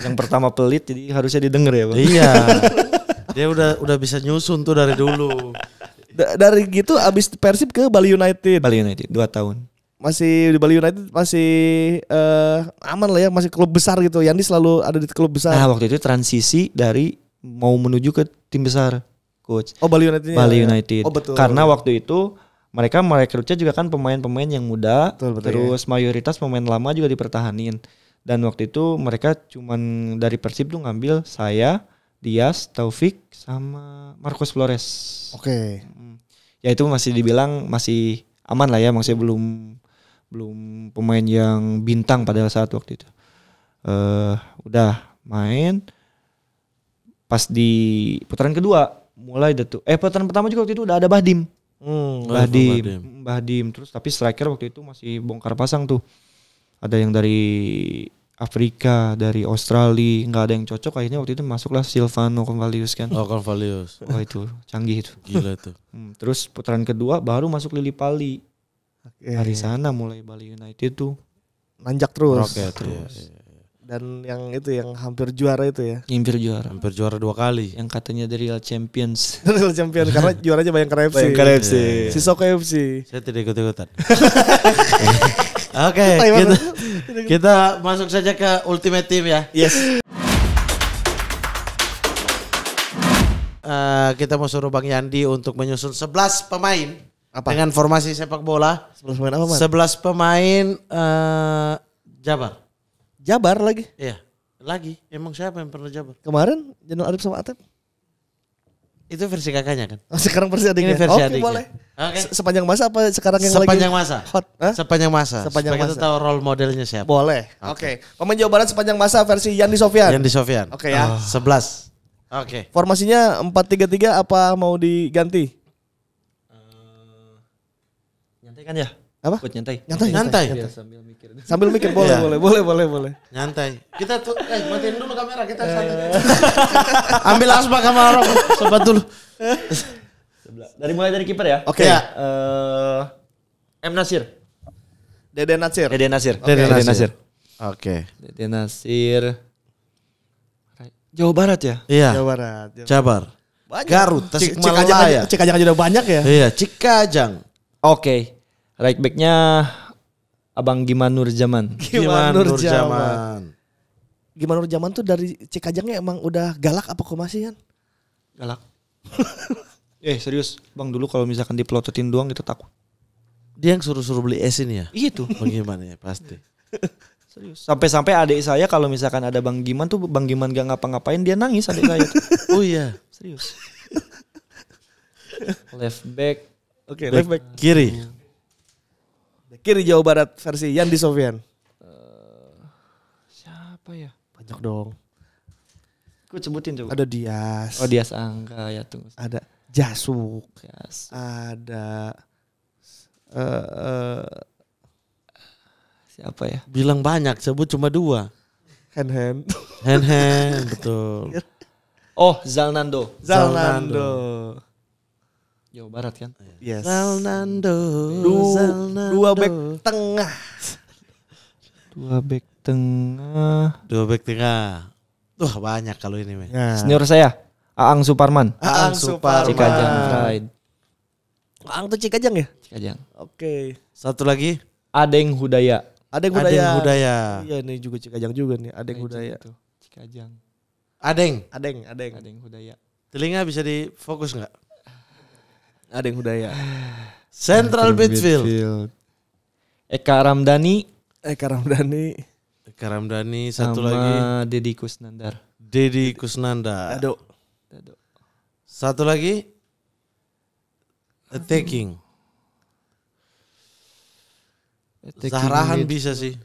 Yang pertama pelit jadi harusnya didengar ya bang. Iya. Dia udah udah bisa nyusun tuh dari dulu. D dari gitu abis Persib ke Bali United. Bali United dua tahun. Masih di Bali United masih uh, aman lah ya masih klub besar gitu. Yandi selalu ada di klub besar. Nah waktu itu transisi dari mau menuju ke tim besar coach. Oh Bali United. Bali ya. United. Oh betul. Karena waktu itu mereka merekrutnya juga kan pemain-pemain yang muda betul, betul, terus ya. mayoritas pemain lama juga dipertahanin dan waktu itu mereka cuman dari Persib tuh ngambil saya Dias Taufik sama Marcos Flores oke okay. ya itu masih dibilang masih aman lah ya maksudnya belum belum pemain yang bintang pada saat waktu itu uh, udah main pas di putaran kedua mulai datu eh putaran pertama juga waktu itu udah ada Bahdim Hmm, Mbah Dim. Mbah Dim. Terus tapi striker waktu itu masih bongkar pasang tuh. Ada yang dari Afrika, dari Australia, nggak ada yang cocok. Akhirnya waktu itu masuklah Silvano Convalius kan. Oh Convalius. oh, itu canggih itu. Gila itu. Hmm, terus putaran kedua baru masuk Lili Pali. Okay. Dari sana mulai Bali United tuh. Nanjak terus. Okay, terus. Iya, iya dan yang itu yang hampir juara itu ya. Hampir juara. Hampir juara dua kali. Yang katanya dari Real Champions. Real Champion karena juaranya Bayang FC. sih. FC. sok Sisoko FC. Saya tidak ikut-ikutan. Oke, okay, kita, kita masuk saja ke ultimate team ya. Yes. Uh, kita mau suruh Bang Yandi untuk menyusun sebelas pemain apa? dengan formasi sepak bola. Sebelas pemain apa, Man? pemain uh, eh, Jabar. Jabar lagi. Iya. Lagi. Emang siapa yang pernah Jabar? Kemarin Jenderal Arif sama Atep. Itu versi kakaknya kan? Oh, sekarang versi adiknya. Ini versi okay, adiknya. boleh. Okay. Sepanjang masa apa sekarang yang sepanjang lagi masa. hot? Hah? Sepanjang masa. Sepanjang Supaya masa. tahu role modelnya siapa. Boleh. Oke. Okay. Okay. Pemain Jawa Barat sepanjang masa versi Yandi Sofian. Yandi Sofian. Oke okay, ya. Oh. 11. Oke. Okay. Formasinya 4-3-3 apa mau diganti? Uh, eh, ganti kan ya? apa? Buat nyantai. Nyantai, nyantai. nyantai. nyantai. Iya, sambil mikir. Sambil mikir iya. boleh, boleh, boleh, boleh, boleh. Nyantai. Kita tuh eh matiin dulu kamera kita eh. Ambil asbak kamera sobat dulu. Dari mulai dari kiper ya. Oke. Okay. Ya. Uh, eh, M Nasir. Dede Nasir. Dede Nasir. Okay. Dede Nasir. Oke. Okay. Dede Nasir. Jawa Barat ya? Iya. Jawa Barat. Jawa. Jabar. Banyak. Garut, cikajang Cikajang aja udah banyak ya? Iya, Cikajang. Oke. Okay. Right backnya Abang Giman Nurjaman. Giman Nurjaman. Giman Nurjaman tuh dari Cikajangnya emang udah galak apa kok masih kan? Galak. eh serius, Bang dulu kalau misalkan diplototin doang kita takut. Dia yang suruh-suruh beli es ini ya? Iya tuh. Bagaimana oh, ya pasti. Serius. Sampai-sampai adik saya kalau misalkan ada Bang Giman tuh Bang Giman gak ngapa-ngapain dia nangis adik saya. Tuh. oh iya. Serius. left back. Oke, okay, left back kiri. Iya. Kiri Jawa Barat versi Yandi Sofian. Eh, siapa ya? Banyak dong. Gue sebutin coba. Ada Dias. Oh Dias Angga ya tuh. Ada Jasuk. Yes. Ada uh, uh, siapa ya? Bilang banyak, sebut cuma dua. Hand hand. Hand hand betul. Oh Zalnando. Zalnando. Zalnando. Jawa Barat kan? Iya. Yes. Zalnando. Du, Zalnando. Dua back tengah. Dua back tengah. Dua back tengah. Tuh banyak kalau ini men. Ya. Senior saya Aang Suparman. Aang Suparman. Cikajang Aang tuh Cikajang ya? Cikajang. Oke. Okay. Satu lagi. Adeng Hudaya. Adeng Hudaya. Adeng Hudaya. Iya ini juga Cikajang juga nih. Adeng Ayo, Hudaya. Itu. Cikajang. Adeng. Adeng. Adeng. Adeng Hudaya. Telinga bisa difokus nggak? ada yang Hudaya. Central midfield. midfield. Eka Ramdhani. Eka Ramdhani. Eka Ramdhani satu Sama lagi. Dedi Kusnandar. Dedi Kusnanda, Dado. Dado. Satu lagi. Attacking. Zahrahan bisa sih.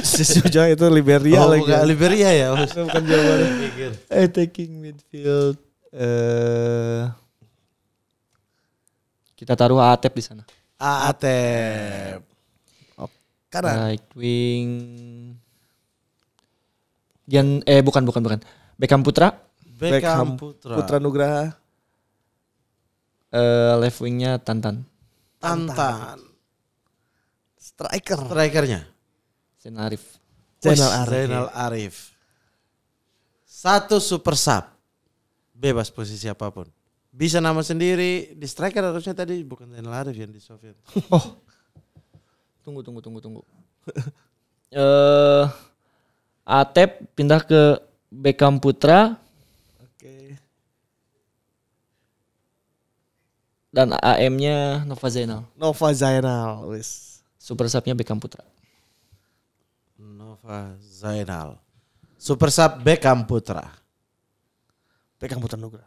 sesudah itu Liberia oh, lagi. Bukan, Liberia ya. bukan jawaban. Iya. Attacking midfield. Eh kita taruh Atep di sana. Atep, Oke. Right wing. Gian eh bukan bukan bukan. Beckham Putra. Beckham, Putra. Putra Nugraha. Uh, left wingnya Tantan. Tantan. Tantan. Striker. Strikernya. Zainal Arif. Zainal Arif. Zainal Arif. Satu super sub. Bebas posisi apapun bisa nama sendiri di striker harusnya tadi bukan Zainal Arif yang di Soviet oh tunggu tunggu tunggu tunggu eh uh, Atep pindah ke Beckham Putra oke dan AM-nya Nova Zainal Nova Zainal wis super subnya Beckham Putra Nova Zainal Super Sub Beckham Putra. Beckham Putra Nugra.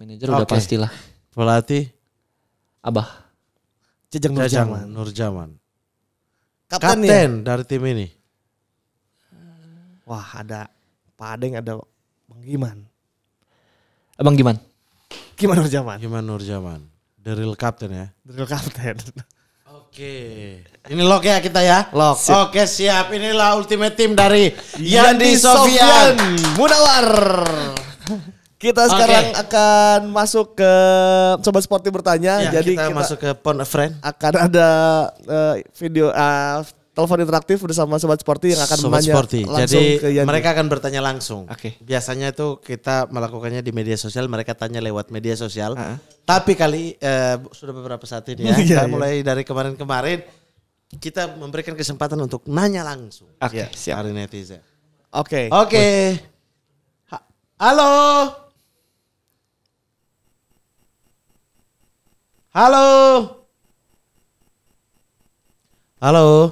Manajer okay. udah pastilah. Pelatih Abah. Jajang Nurjaman. Nurjaman. Kapten, ya? Kapten ya? dari tim ini. Wah, ada Pak Adeng, ada Bang Giman. Abang Giman. Giman Nurjaman. Giman Nurjaman. The real captain ya. The real captain. Oke. Ini lock ya kita ya. Lock. Oke Oke siap. Inilah ultimate team dari Yandi, Yandi Sofian Munawar. Kita sekarang okay. akan masuk ke sobat Sporty bertanya. Ya, Jadi kita, kita masuk ke Pon a Friend. Akan ada uh, video uh, telepon interaktif bersama sobat Sporty yang akan sobat menanya sporty. langsung Jadi ke Yandi. mereka akan bertanya langsung. Oke. Okay. Biasanya itu kita melakukannya di media sosial, mereka tanya lewat media sosial. Uh -huh. Tapi kali uh, sudah beberapa saat ini ya, iya, kita iya. mulai dari kemarin-kemarin kita memberikan kesempatan untuk nanya langsung. Oke, okay, ya, siap. netizen. Oke. Okay. Oke. Okay. Halo. Halo. Halo.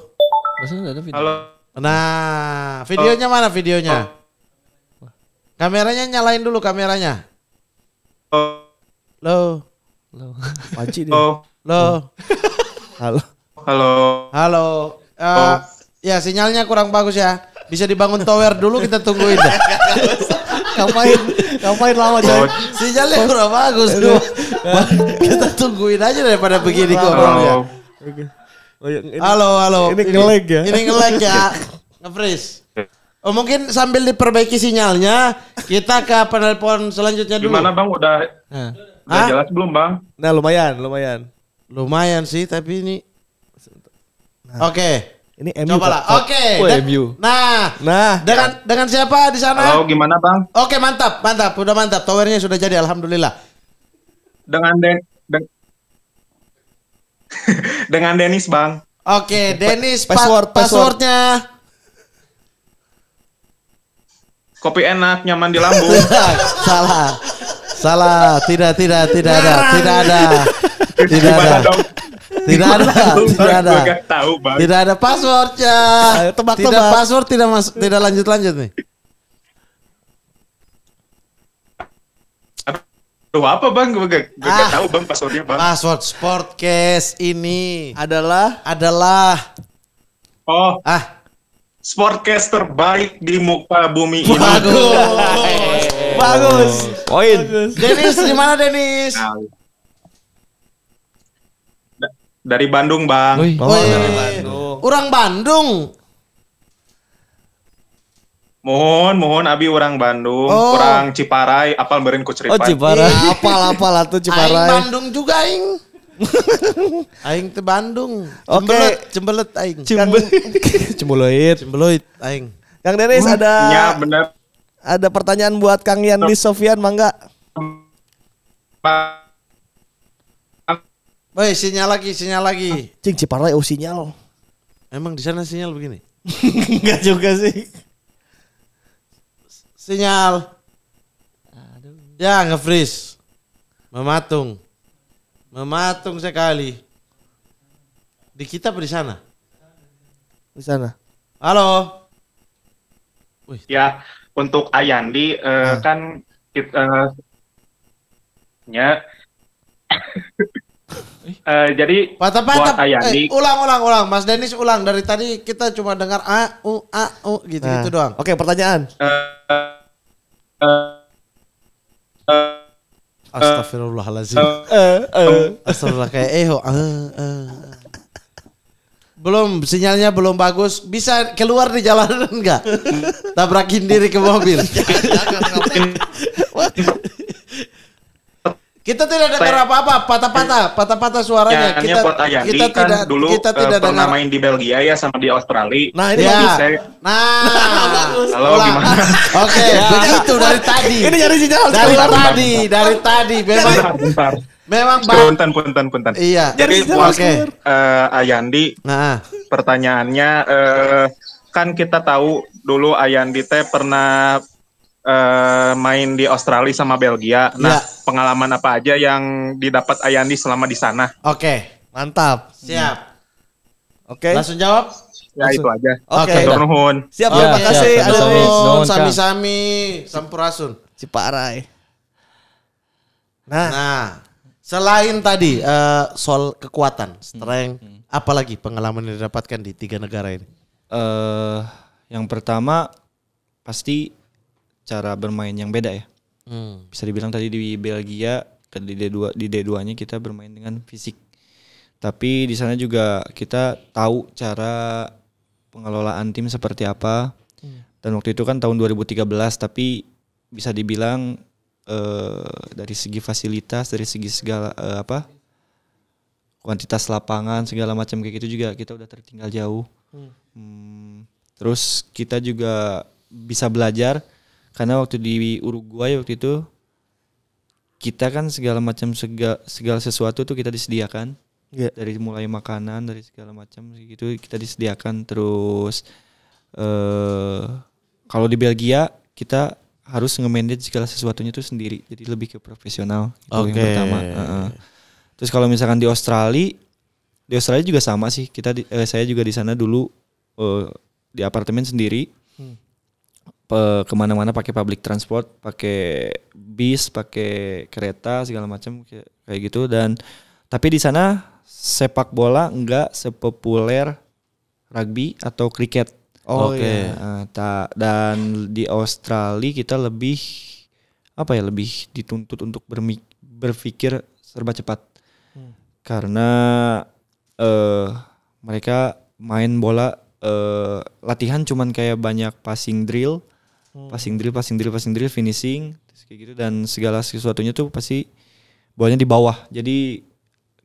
Halo. Nah, videonya mana videonya? Oh. Kameranya nyalain dulu kameranya. Oh. Halo. Halo. Panci dia. Oh. Halo. Halo. Halo. Halo. Uh, Ya sinyalnya kurang bagus ya. Bisa dibangun tower dulu kita tungguin. ngapain ngapain lama coy sinyalnya kurang bagus tuh. kita tungguin aja daripada begini kok ya, oh, ya halo halo ini ngelag ya ini ngelag ya ngefreeze Oh, mungkin sambil diperbaiki sinyalnya, kita ke penelpon selanjutnya dulu. Gimana Bang udah Hah? udah jelas belum Bang? Nah, lumayan, lumayan. Lumayan sih, tapi ini Nah. Oke. Okay. Ini MU. Coba lah. Oke. Okay. Oh, Nah. Nah. Dengan dengan siapa di sana? Halo, gimana Bang? Oke, okay, mantap, mantap. Udah mantap. Towernya sudah jadi alhamdulillah. Dengan Den, De dengan Dennis, Bang. Oke, okay, Dennis pa password, passwordnya. Kopi enak, nyaman di lambung. Salah. Salah, tidak tidak tidak Ngarang. ada, tidak ada. Tidak ada. Tidak ada, tidak ada. Tahu, tidak ada passwordnya. Tebak, tidak ada password, ya. eh, tidak masuk tidak lanjut lanjut nih. Tuh apa bang? Gue gak, gue ah, tahu bang passwordnya bang. Password sportcase ini adalah adalah oh ah sportcase terbaik di muka bumi ini. Bagus, bagus. Poin. Denis di mana Denis? Nah. Dari Bandung, Bang. Wih. Oh, iya. dari Bandung. Orang Bandung. Mohon, mohon Abi orang Bandung, oh. orang Ciparai, apal berin ku cerita. Oh Ciparai. Ya, apal apal atau Ciparai. Aing Bandung juga aing. aing ke Bandung. Oke, okay. cembelet aing. Cembelet. Cembeloid. aing. Kang Denis ada Ya, benar. Ada pertanyaan buat Kang Yandi Sofian mangga? Woi, sinyal lagi, sinyal lagi. Ah, cing Ciparlai oh sinyal. Emang di sana sinyal begini? Enggak juga sih. Sinyal. Aduh. Ya, nge-freeze. Mematung. Mematung sekali. Di kita di sana? Di sana. Halo. Wih. Ya, untuk Ayandi uh, ah. kan kita uh, ya Uh, jadi patah patah. Eh, ulang ulang ulang. Mas Denis ulang dari tadi kita cuma dengar a u a u gitu nah. gitu doang. Oke okay, pertanyaan. Uh, uh, uh, Uh, uh, uh. Astagfirullah kayak eho. Uh, uh. Belum sinyalnya belum bagus. Bisa keluar di jalanan enggak? Tabrakin diri ke mobil. Kita tidak dengar apa-apa, patah-patah, patah-patah suaranya. Ya, kita Pot Ayandi kita kan tidak dulu kita eh, tidak pernah dengar. main di Belgia ya sama di Australia. Nah, ini ya. Saya... Nah, Halo, gimana? Oke, okay, ya. begitu dari tadi. ini dari sinyal dari tadi, dari tadi memang bentar, Memang punten punten punten. Iya. Jadi oke. Okay. Uh, eh, Ayandi. Nah, pertanyaannya uh, kan kita tahu dulu Ayandi teh pernah uh, main di Australia sama Belgia. Nah, ya. pengalaman apa aja yang didapat Ayandi selama di sana? Oke, okay, mantap. Siap. Oke. Okay. Langsung jawab. Ya Langsung. itu aja. Oke. Okay. Nuhun. Siap, terima oh, kasih. Ya, Ada nuhun, sami-sami, sampurasun. Ciparai. Nah. Nah, selain tadi uh, soal kekuatan, hmm. strength, hmm. apalagi pengalaman yang didapatkan di tiga negara ini? uh, yang pertama pasti cara bermain yang beda ya. Hmm. Bisa dibilang tadi di Belgia kan di D2 di D2-nya kita bermain dengan fisik. Tapi di sana juga kita tahu cara pengelolaan tim seperti apa. Hmm. Dan waktu itu kan tahun 2013 tapi bisa dibilang eh, dari segi fasilitas, dari segi segala eh, apa? kuantitas lapangan segala macam kayak gitu juga kita udah tertinggal jauh. Hmm. Hmm, terus kita juga bisa belajar karena waktu di Uruguay waktu itu kita kan segala macam segala, segala sesuatu tuh kita disediakan yeah. dari mulai makanan dari segala macam gitu kita disediakan terus eh kalau di Belgia kita harus nge-manage segala sesuatunya tuh sendiri jadi lebih ke profesional itu okay. yang pertama uh -uh. terus kalau misalkan di Australia di Australia juga sama sih kita di, eh, saya juga di sana dulu uh, di apartemen sendiri kemana-mana pakai public transport, pakai bis, pakai kereta segala macam kayak, gitu dan tapi di sana sepak bola enggak sepopuler rugby atau kriket. Oh Oke. Okay. Ya. Uh, ah, dan di Australia kita lebih apa ya lebih dituntut untuk bermik berpikir serba cepat hmm. karena uh, mereka main bola uh, latihan cuman kayak banyak passing drill Hmm. passing drill, passing drill, passing drill, finishing, kayak gitu dan segala sesuatunya tuh pasti bawahnya di bawah. Jadi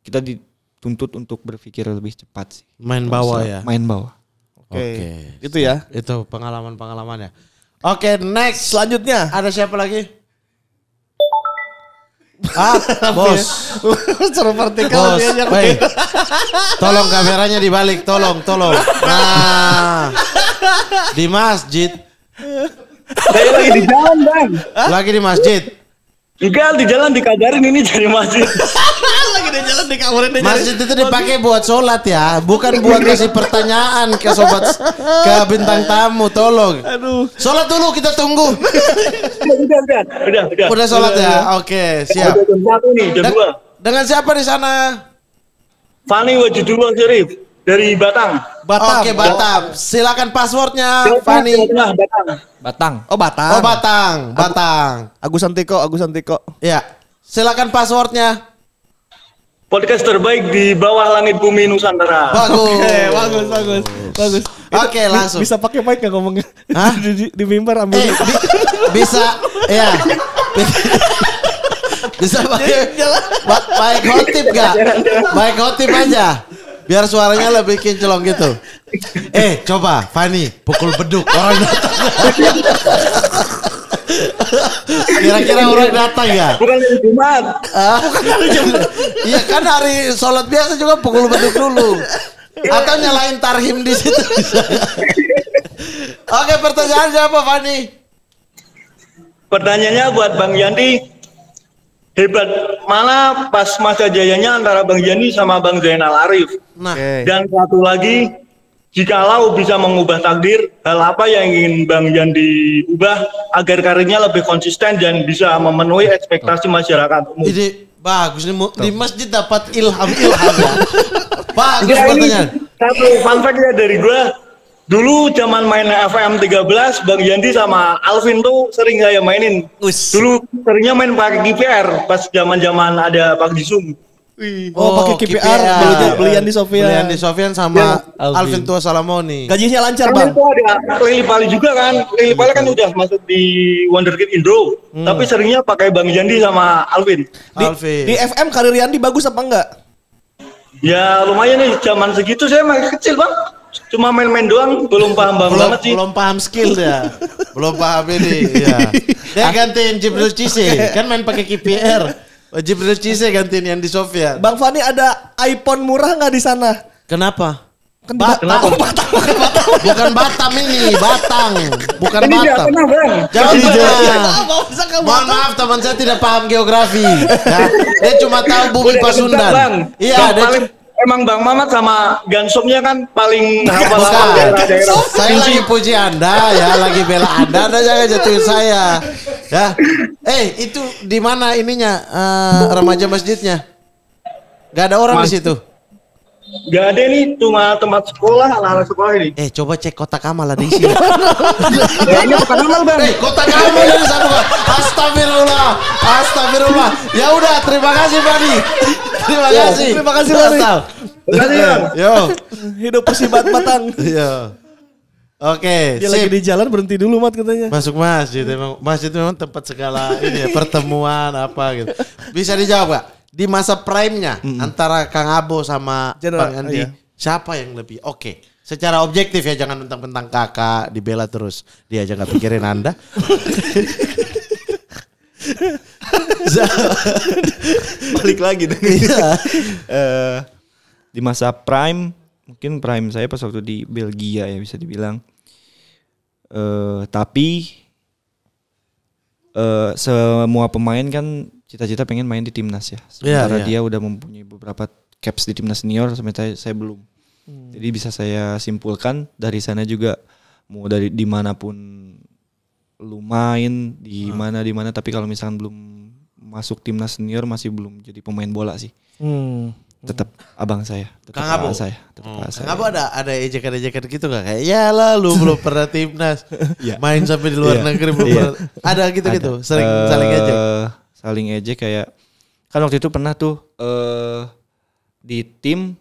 kita dituntut untuk berpikir lebih cepat sih. Main bawah ya. Main bawah. Oke. Okay. Okay. Itu ya. Itu pengalaman-pengalamannya. Oke, okay, next selanjutnya. Ada siapa lagi? Ah, bos. Seperti bos. dia Tolong kameranya dibalik, tolong, tolong. Nah. Di masjid saya lagi di jalan bang. Hah? Lagi di masjid. Enggak di jalan dikabarin ini dari masjid. lagi di jalan dikabarin. Di masjid itu dipakai buat sholat ya, bukan buat kasih pertanyaan ke sobat ke bintang tamu. Tolong. Aduh. Sholat dulu kita tunggu. udah, udah, udah, udah. Udah sholat ya? udah, ya. Udah. Oke siap. Udah, jam satu nih, jam dua. Dengan siapa di sana? Fani Wajidullah Syarif. Dari Batang. Batang. Oke, Batam. Silakan passwordnya, Fani. Batang. Batang. Oh, Batang. Oh, Batang. Batang. Agus Santiko, Agus Santiko. Ya. Silakan passwordnya. Podcast terbaik di bawah langit bumi Nusantara. Bagus. Oke, bagus, bagus. Bagus. Oke, langsung. Bisa pakai mic enggak ngomongnya? Hah? Di, di, mimbar ambil. Eh, di, bisa. Iya. bisa pakai Baik, hotip enggak? Baik, hotip aja biar suaranya lebih kinclong gitu. Eh, coba Fanny pukul beduk orang datang. Kira-kira orang datang ya? Bukan hari Jumat. Ah, bukan hari Jumat. Iya kan hari sholat biasa juga pukul beduk dulu. Atau nyalain tarhim di situ. Oke, pertanyaan siapa Fani? Pertanyaannya buat Bang Yandi hebat malah pas masa jayanya antara Bang Yani sama Bang Zainal Arif. Nah. Dan satu lagi jikalau bisa mengubah takdir, hal apa yang ingin Bang Yandi ubah agar karirnya lebih konsisten dan bisa memenuhi ekspektasi masyarakat umum? Ini bagus nih, di masjid dapat ilham ilham ya. Pak, ya, pertanyaan. Satu fun fact ya dari gua. Dulu zaman main FM 13, Bang Yandi sama Alvin tuh sering saya mainin. Ush. Dulu seringnya main pakai KPR pas zaman-zaman ada Pak Jisung. Oh, oh pakai KPR, beli belian di Sofian. Belian di Sofian sama ya. Alvin, Alvin Tua Salamoni. Gajinya lancar, Bang. Itu ada Lili Pali juga kan. Lili Pali kan udah masuk di Wonderkid Indo, hmm. tapi seringnya pakai Bang Jandi sama Alvin. Di, Di FM karir Yandi bagus apa enggak? Ya lumayan nih zaman segitu saya masih kecil bang cuma main-main doang belum paham bang belum, banget sih belum paham skill ya belum paham ini ya dia ah. gantiin Jibril Cisse kan main pakai KPR oh, Jibril Cisse gantiin yang di Sofia Bang Fani ada iPhone murah nggak di sana kenapa Kan Batam. Kenapa? Batam. Bukan Batam ini, Batang. Bukan ini Batam. Jawa Tengah, Jawa Tengah. maaf teman saya tidak paham geografi. Ya. Dia cuma tahu bumi Pasundan. Iya, dia, emang Bang Mamat sama Gansumnya kan paling hafal apa Saya lagi puji Anda ya, lagi bela Anda, Anda jangan jatuhin saya. Ya. Eh, itu di mana ininya uh, remaja masjidnya? Gak ada orang Mas di situ. Gak ada nih, cuma tempat sekolah, anak-anak sekolah ini. Eh, coba cek kota Kamal ada isi. Kayaknya iya, Kota Kamal Bang. Eh, Kamal ini satu, sama. Astagfirullah. Astagfirullah. Ya udah, terima kasih, Bani. Terima kasih. Terima kasih, Bani. Terima kasih, Bang. Yo. Hidup persibat batang. Iya. Oke, okay, lagi di jalan berhenti dulu mat katanya. Masuk masjid emang masjid memang tempat segala ini ya, pertemuan apa gitu. Bisa dijawab gak? di masa prime-nya -hmm. antara Kang Abo sama General, Bang Andi, iya. siapa yang lebih oke? Okay. Secara objektif ya jangan tentang-tentang kakak dibela terus. Dia aja gak pikirin Anda. Balik lagi dong. Iya. Eh, di masa prime mungkin prime saya pas waktu di Belgia ya bisa dibilang. Uh, tapi uh, semua pemain kan cita-cita pengen main di timnas ya. Iya, sementara yeah, yeah. dia udah mempunyai beberapa caps di timnas senior, sementara saya belum. Hmm. Jadi bisa saya simpulkan dari sana juga mau dari dimanapun lu main di ah. mana hmm. di tapi kalau misalkan belum masuk timnas senior masih belum jadi pemain bola sih. Hmm tetap abang saya, tetap Kang Abu. saya, tetap hmm. Oh, ada ada ejekan ejekan gitu gak? Kayak ya lah lu belum pernah timnas, iya. main sampai di luar iya. negeri belum Ada gitu gitu, ada. sering saling eh, ejek saling ejek kayak kan waktu itu pernah tuh eh di tim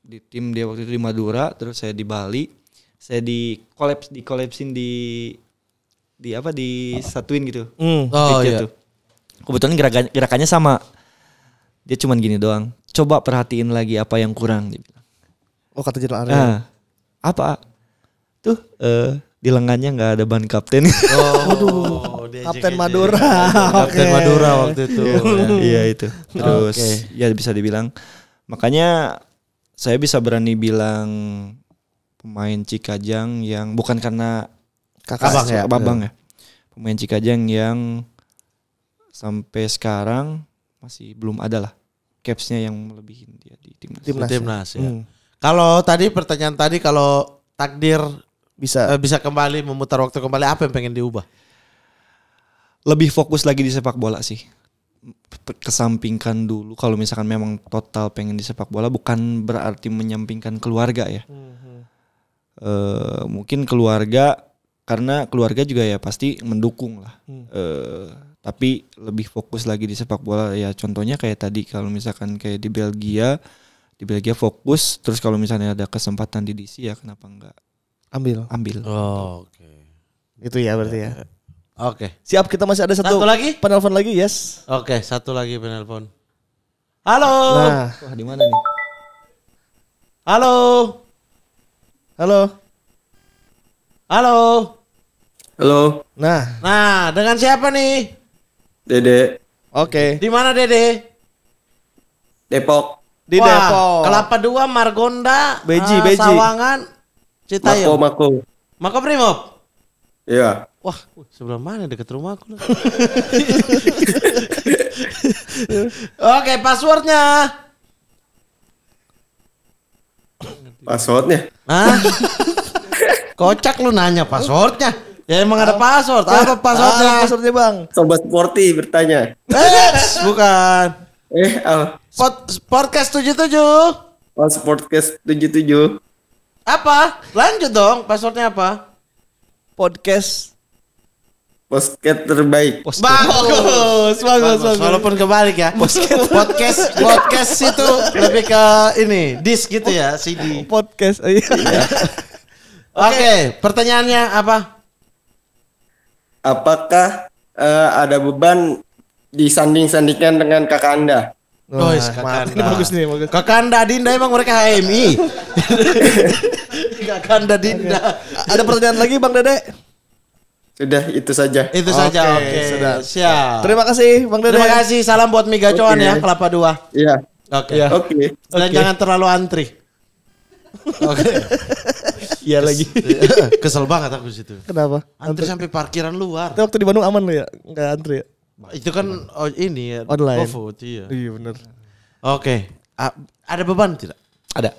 di tim dia waktu itu di Madura terus saya di Bali saya di kolaps di kolapsin di di apa di satuin gitu mm. oh, iya. tuh. kebetulan gerakan gerakannya sama dia cuman gini doang coba perhatiin lagi apa yang kurang dia bilang oh kata Jero area ah, apa tuh uh, di lengannya nggak ada ban kapten. Oh, Waduh, kapten Madura. Kapten okay. Madura waktu itu. Iya, iya, iya itu. Terus okay. ya bisa dibilang makanya saya bisa berani bilang pemain Cikajang yang bukan karena kakak abang ya, abang ya. Pemain Cikajang yang sampai sekarang masih belum ada lah capsnya yang melebihi dia di timnas. Timnas, timnas ya. Hmm. Kalau tadi pertanyaan tadi kalau takdir bisa eh, bisa kembali memutar waktu kembali apa yang pengen diubah? Lebih fokus lagi di sepak bola sih. Kesampingkan dulu kalau misalkan memang total pengen di sepak bola bukan berarti menyampingkan keluarga ya. -hmm. e, mungkin keluarga karena keluarga juga ya pasti mendukung lah. E, tapi lebih fokus lagi di sepak bola ya contohnya kayak tadi kalau misalkan kayak di Belgia di Belgia fokus terus kalau misalnya ada kesempatan di DC ya kenapa enggak Ambil. Ambil. Oh, oke. Okay. Itu ya berarti ya. Oke. Okay. Siap, kita masih ada satu, satu lagi? penelpon lagi, yes. Oke, okay, satu lagi penelpon. Halo. Nah, di mana nih? Halo. Halo. Halo. Halo. Nah. Nah, dengan siapa nih? Dede. Oke. Okay. Di mana Dede? Depok. Di Wah, Depok. Kelapa Dua, Margonda, Beji, uh, Beji. Sawangan, Citayam. Mako, Mako. Mako Iya. Wah, sebelah mana dekat rumah aku? Oke, passwordnya. Passwordnya? Ah? Kocak lu nanya passwordnya. Ya emang ada password. Apa passwordnya? passwordnya bang? Sobat Sporty bertanya. Eh, bukan. Eh, apa? podcast 77. Oh, podcast tujuh. Apa? Lanjut dong, passwordnya apa? Podcast Podcast terbaik. Bagus, bagus, bagus, bagus. Walaupun kebalik ya. Podcast, podcast, podcast itu lebih ke ini disk gitu ya, CD. Podcast. Iya. Oke, okay, pertanyaannya apa? Apakah uh, ada beban disanding-sandingkan dengan kakak anda? Wah, oh, Kakanda. Ini bagus nih, bagus. Kakanda Dinda emang mereka HMI. Kakanda Dinda. Ada pertanyaan lagi Bang Dede? Sudah itu saja. Itu okay, saja. Oke. Okay. Sudah. Siap. Terima kasih Bang Dede. Terima kasih. Salam buat Mie Gacoan okay. ya, Kelapa Dua. Iya. Oke. Iya. Oke. Okay. Dan okay. jangan terlalu antri. Oke. Okay. Iya lagi. Iya. Kesel banget aku situ. Kenapa? Antri, antri sampai parkiran luar. Itu waktu di Bandung aman lo ya? Enggak antri ya? Itu kan oh, ini ya. Online. GoFood, iya. Iya benar. Oke. Okay. Ada beban tidak? Ada.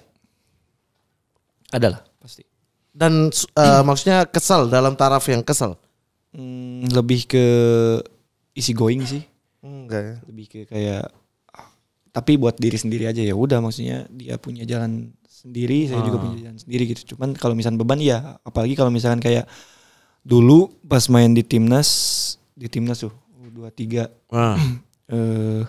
ada lah pasti. Dan uh, maksudnya kesal dalam taraf yang kesal. Hmm, lebih ke isi going sih. Enggak ya. Lebih ke kayak tapi buat diri sendiri aja ya udah maksudnya dia punya jalan sendiri, saya juga ah. punya jalan sendiri gitu. Cuman kalau misalkan beban ya apalagi kalau misalkan kayak dulu pas main di timnas di timnas tuh dua tiga eh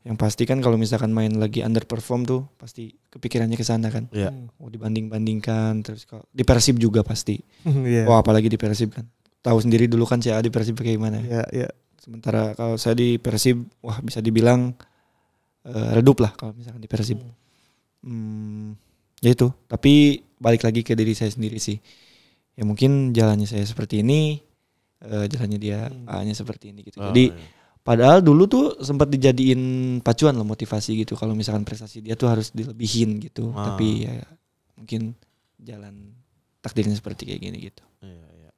yang pasti kan kalau misalkan main lagi underperform tuh pasti kepikirannya ke sana kan yeah. Hmm. oh dibanding bandingkan terus kalau di persib juga pasti yeah. Iya. oh apalagi di persib kan tahu sendiri dulu kan saya di persib kayak gimana yeah, iya, iya. sementara kalau saya di persib wah bisa dibilang uh, redup lah kalau misalkan di persib hmm. Hmm, ya itu tapi balik lagi ke diri saya sendiri sih ya mungkin jalannya saya seperti ini uh, jalannya dia hmm. a seperti ini gitu. Oh, Jadi iya. padahal dulu tuh sempat dijadiin pacuan loh motivasi gitu kalau misalkan prestasi dia tuh harus dilebihin gitu. Ah. Tapi ya mungkin jalan takdirnya seperti kayak gini gitu. Iya, iya.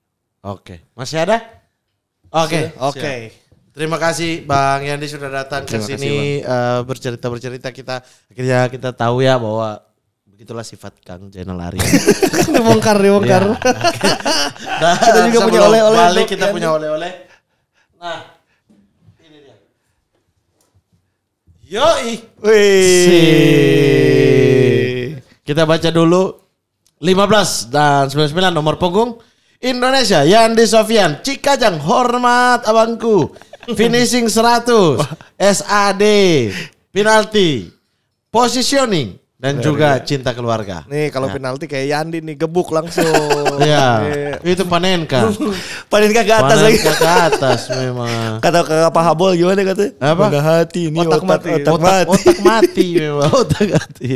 Oke, masih ada? Oke, oke. Okay. Terima kasih Bang Yandi sudah datang ke sini uh, bercerita-bercerita kita akhirnya kita tahu ya bahwa Itulah sifat Kang Jenal Ari. dibongkar, dibongkar. Ya. nah, kita juga punya oleh-oleh. Balik kita ya. punya oleh-oleh. Nah, ini dia. Yoi. Wih. Kita baca dulu 15 dan 99 nomor punggung Indonesia Yandi Sofian Cikajang hormat abangku finishing 100 SAD penalti positioning dan Dari iya, juga iya. cinta keluarga. Nih kalau ya. penalti kayak Yandi nih gebuk langsung. Iya. yeah. Itu Panenka. panenka ke atas panenka lagi. Panenka ke atas memang. Kata kakak Pak Habol gimana katanya? Apa? hati ini otak, otak mati. Otak, otak mati. Otak, otak mati memang. Otak mati.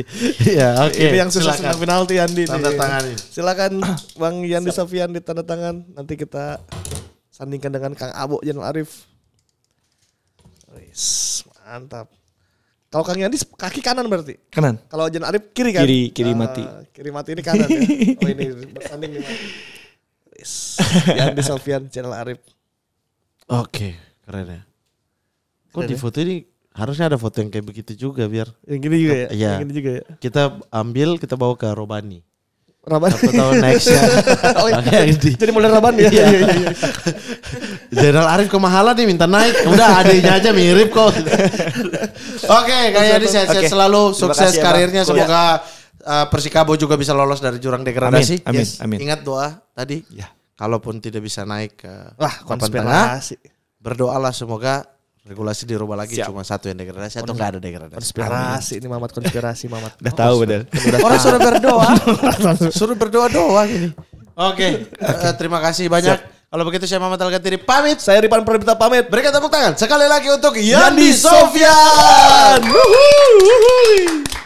Iya oke. Okay. Ini yang susah senang penalti Yandi Tanda nih. tangan nih. Silakan Bang Yandi Safian ditanda tangan. Nanti kita sandingkan dengan Kang Abo Jan Arif. Wis, mantap. Kalau Kang Yandi kaki kanan berarti. Kanan. Kalau Jan Arif kiri kan? Kiri, kiri uh, mati. Kiri mati ini kanan ya. Oh ini bersanding ini. Yandi Sofian, channel Arif. Oke, okay, keren ya. Kok keren di foto ya? ini harusnya ada foto yang kayak begitu juga biar. Yang gini juga ya? Iya. gini juga ya. Kita ambil, kita bawa ke Robani. Raban. Satu tahun next ya. oh, iya. Jadi mulai Raban ya. Iya, iya, iya. Jenderal iya. iya. Arif Kemahala nih minta naik. Udah adiknya aja mirip kok. Oke, okay, Kang Yadi sehat okay. selalu. Sukses kasih, karirnya. ya, Semoga uh, Persikabo juga bisa lolos dari jurang degradasi. Amin, amin, yes. amin. Ingat doa tadi. Ya. Kalaupun tidak bisa naik ke Wah, konspirasi. Tengah, berdoalah semoga Regulasi dirubah lagi Siap. cuma satu yang degradasi atau enggak ada degradasi. Konspirasi ini Mamat konspirasi Mamat. Udah oh, tahu benar. Orang suruh berdoa. suruh berdoa doang ini. Oke, okay. okay. uh, eh, terima kasih banyak. Siap. Kalau begitu saya Mamat al pamit. Saya Ripan Perbita pamit. Berikan tepuk tangan sekali lagi untuk Yandi, Yandi Sofyan. Sofyan.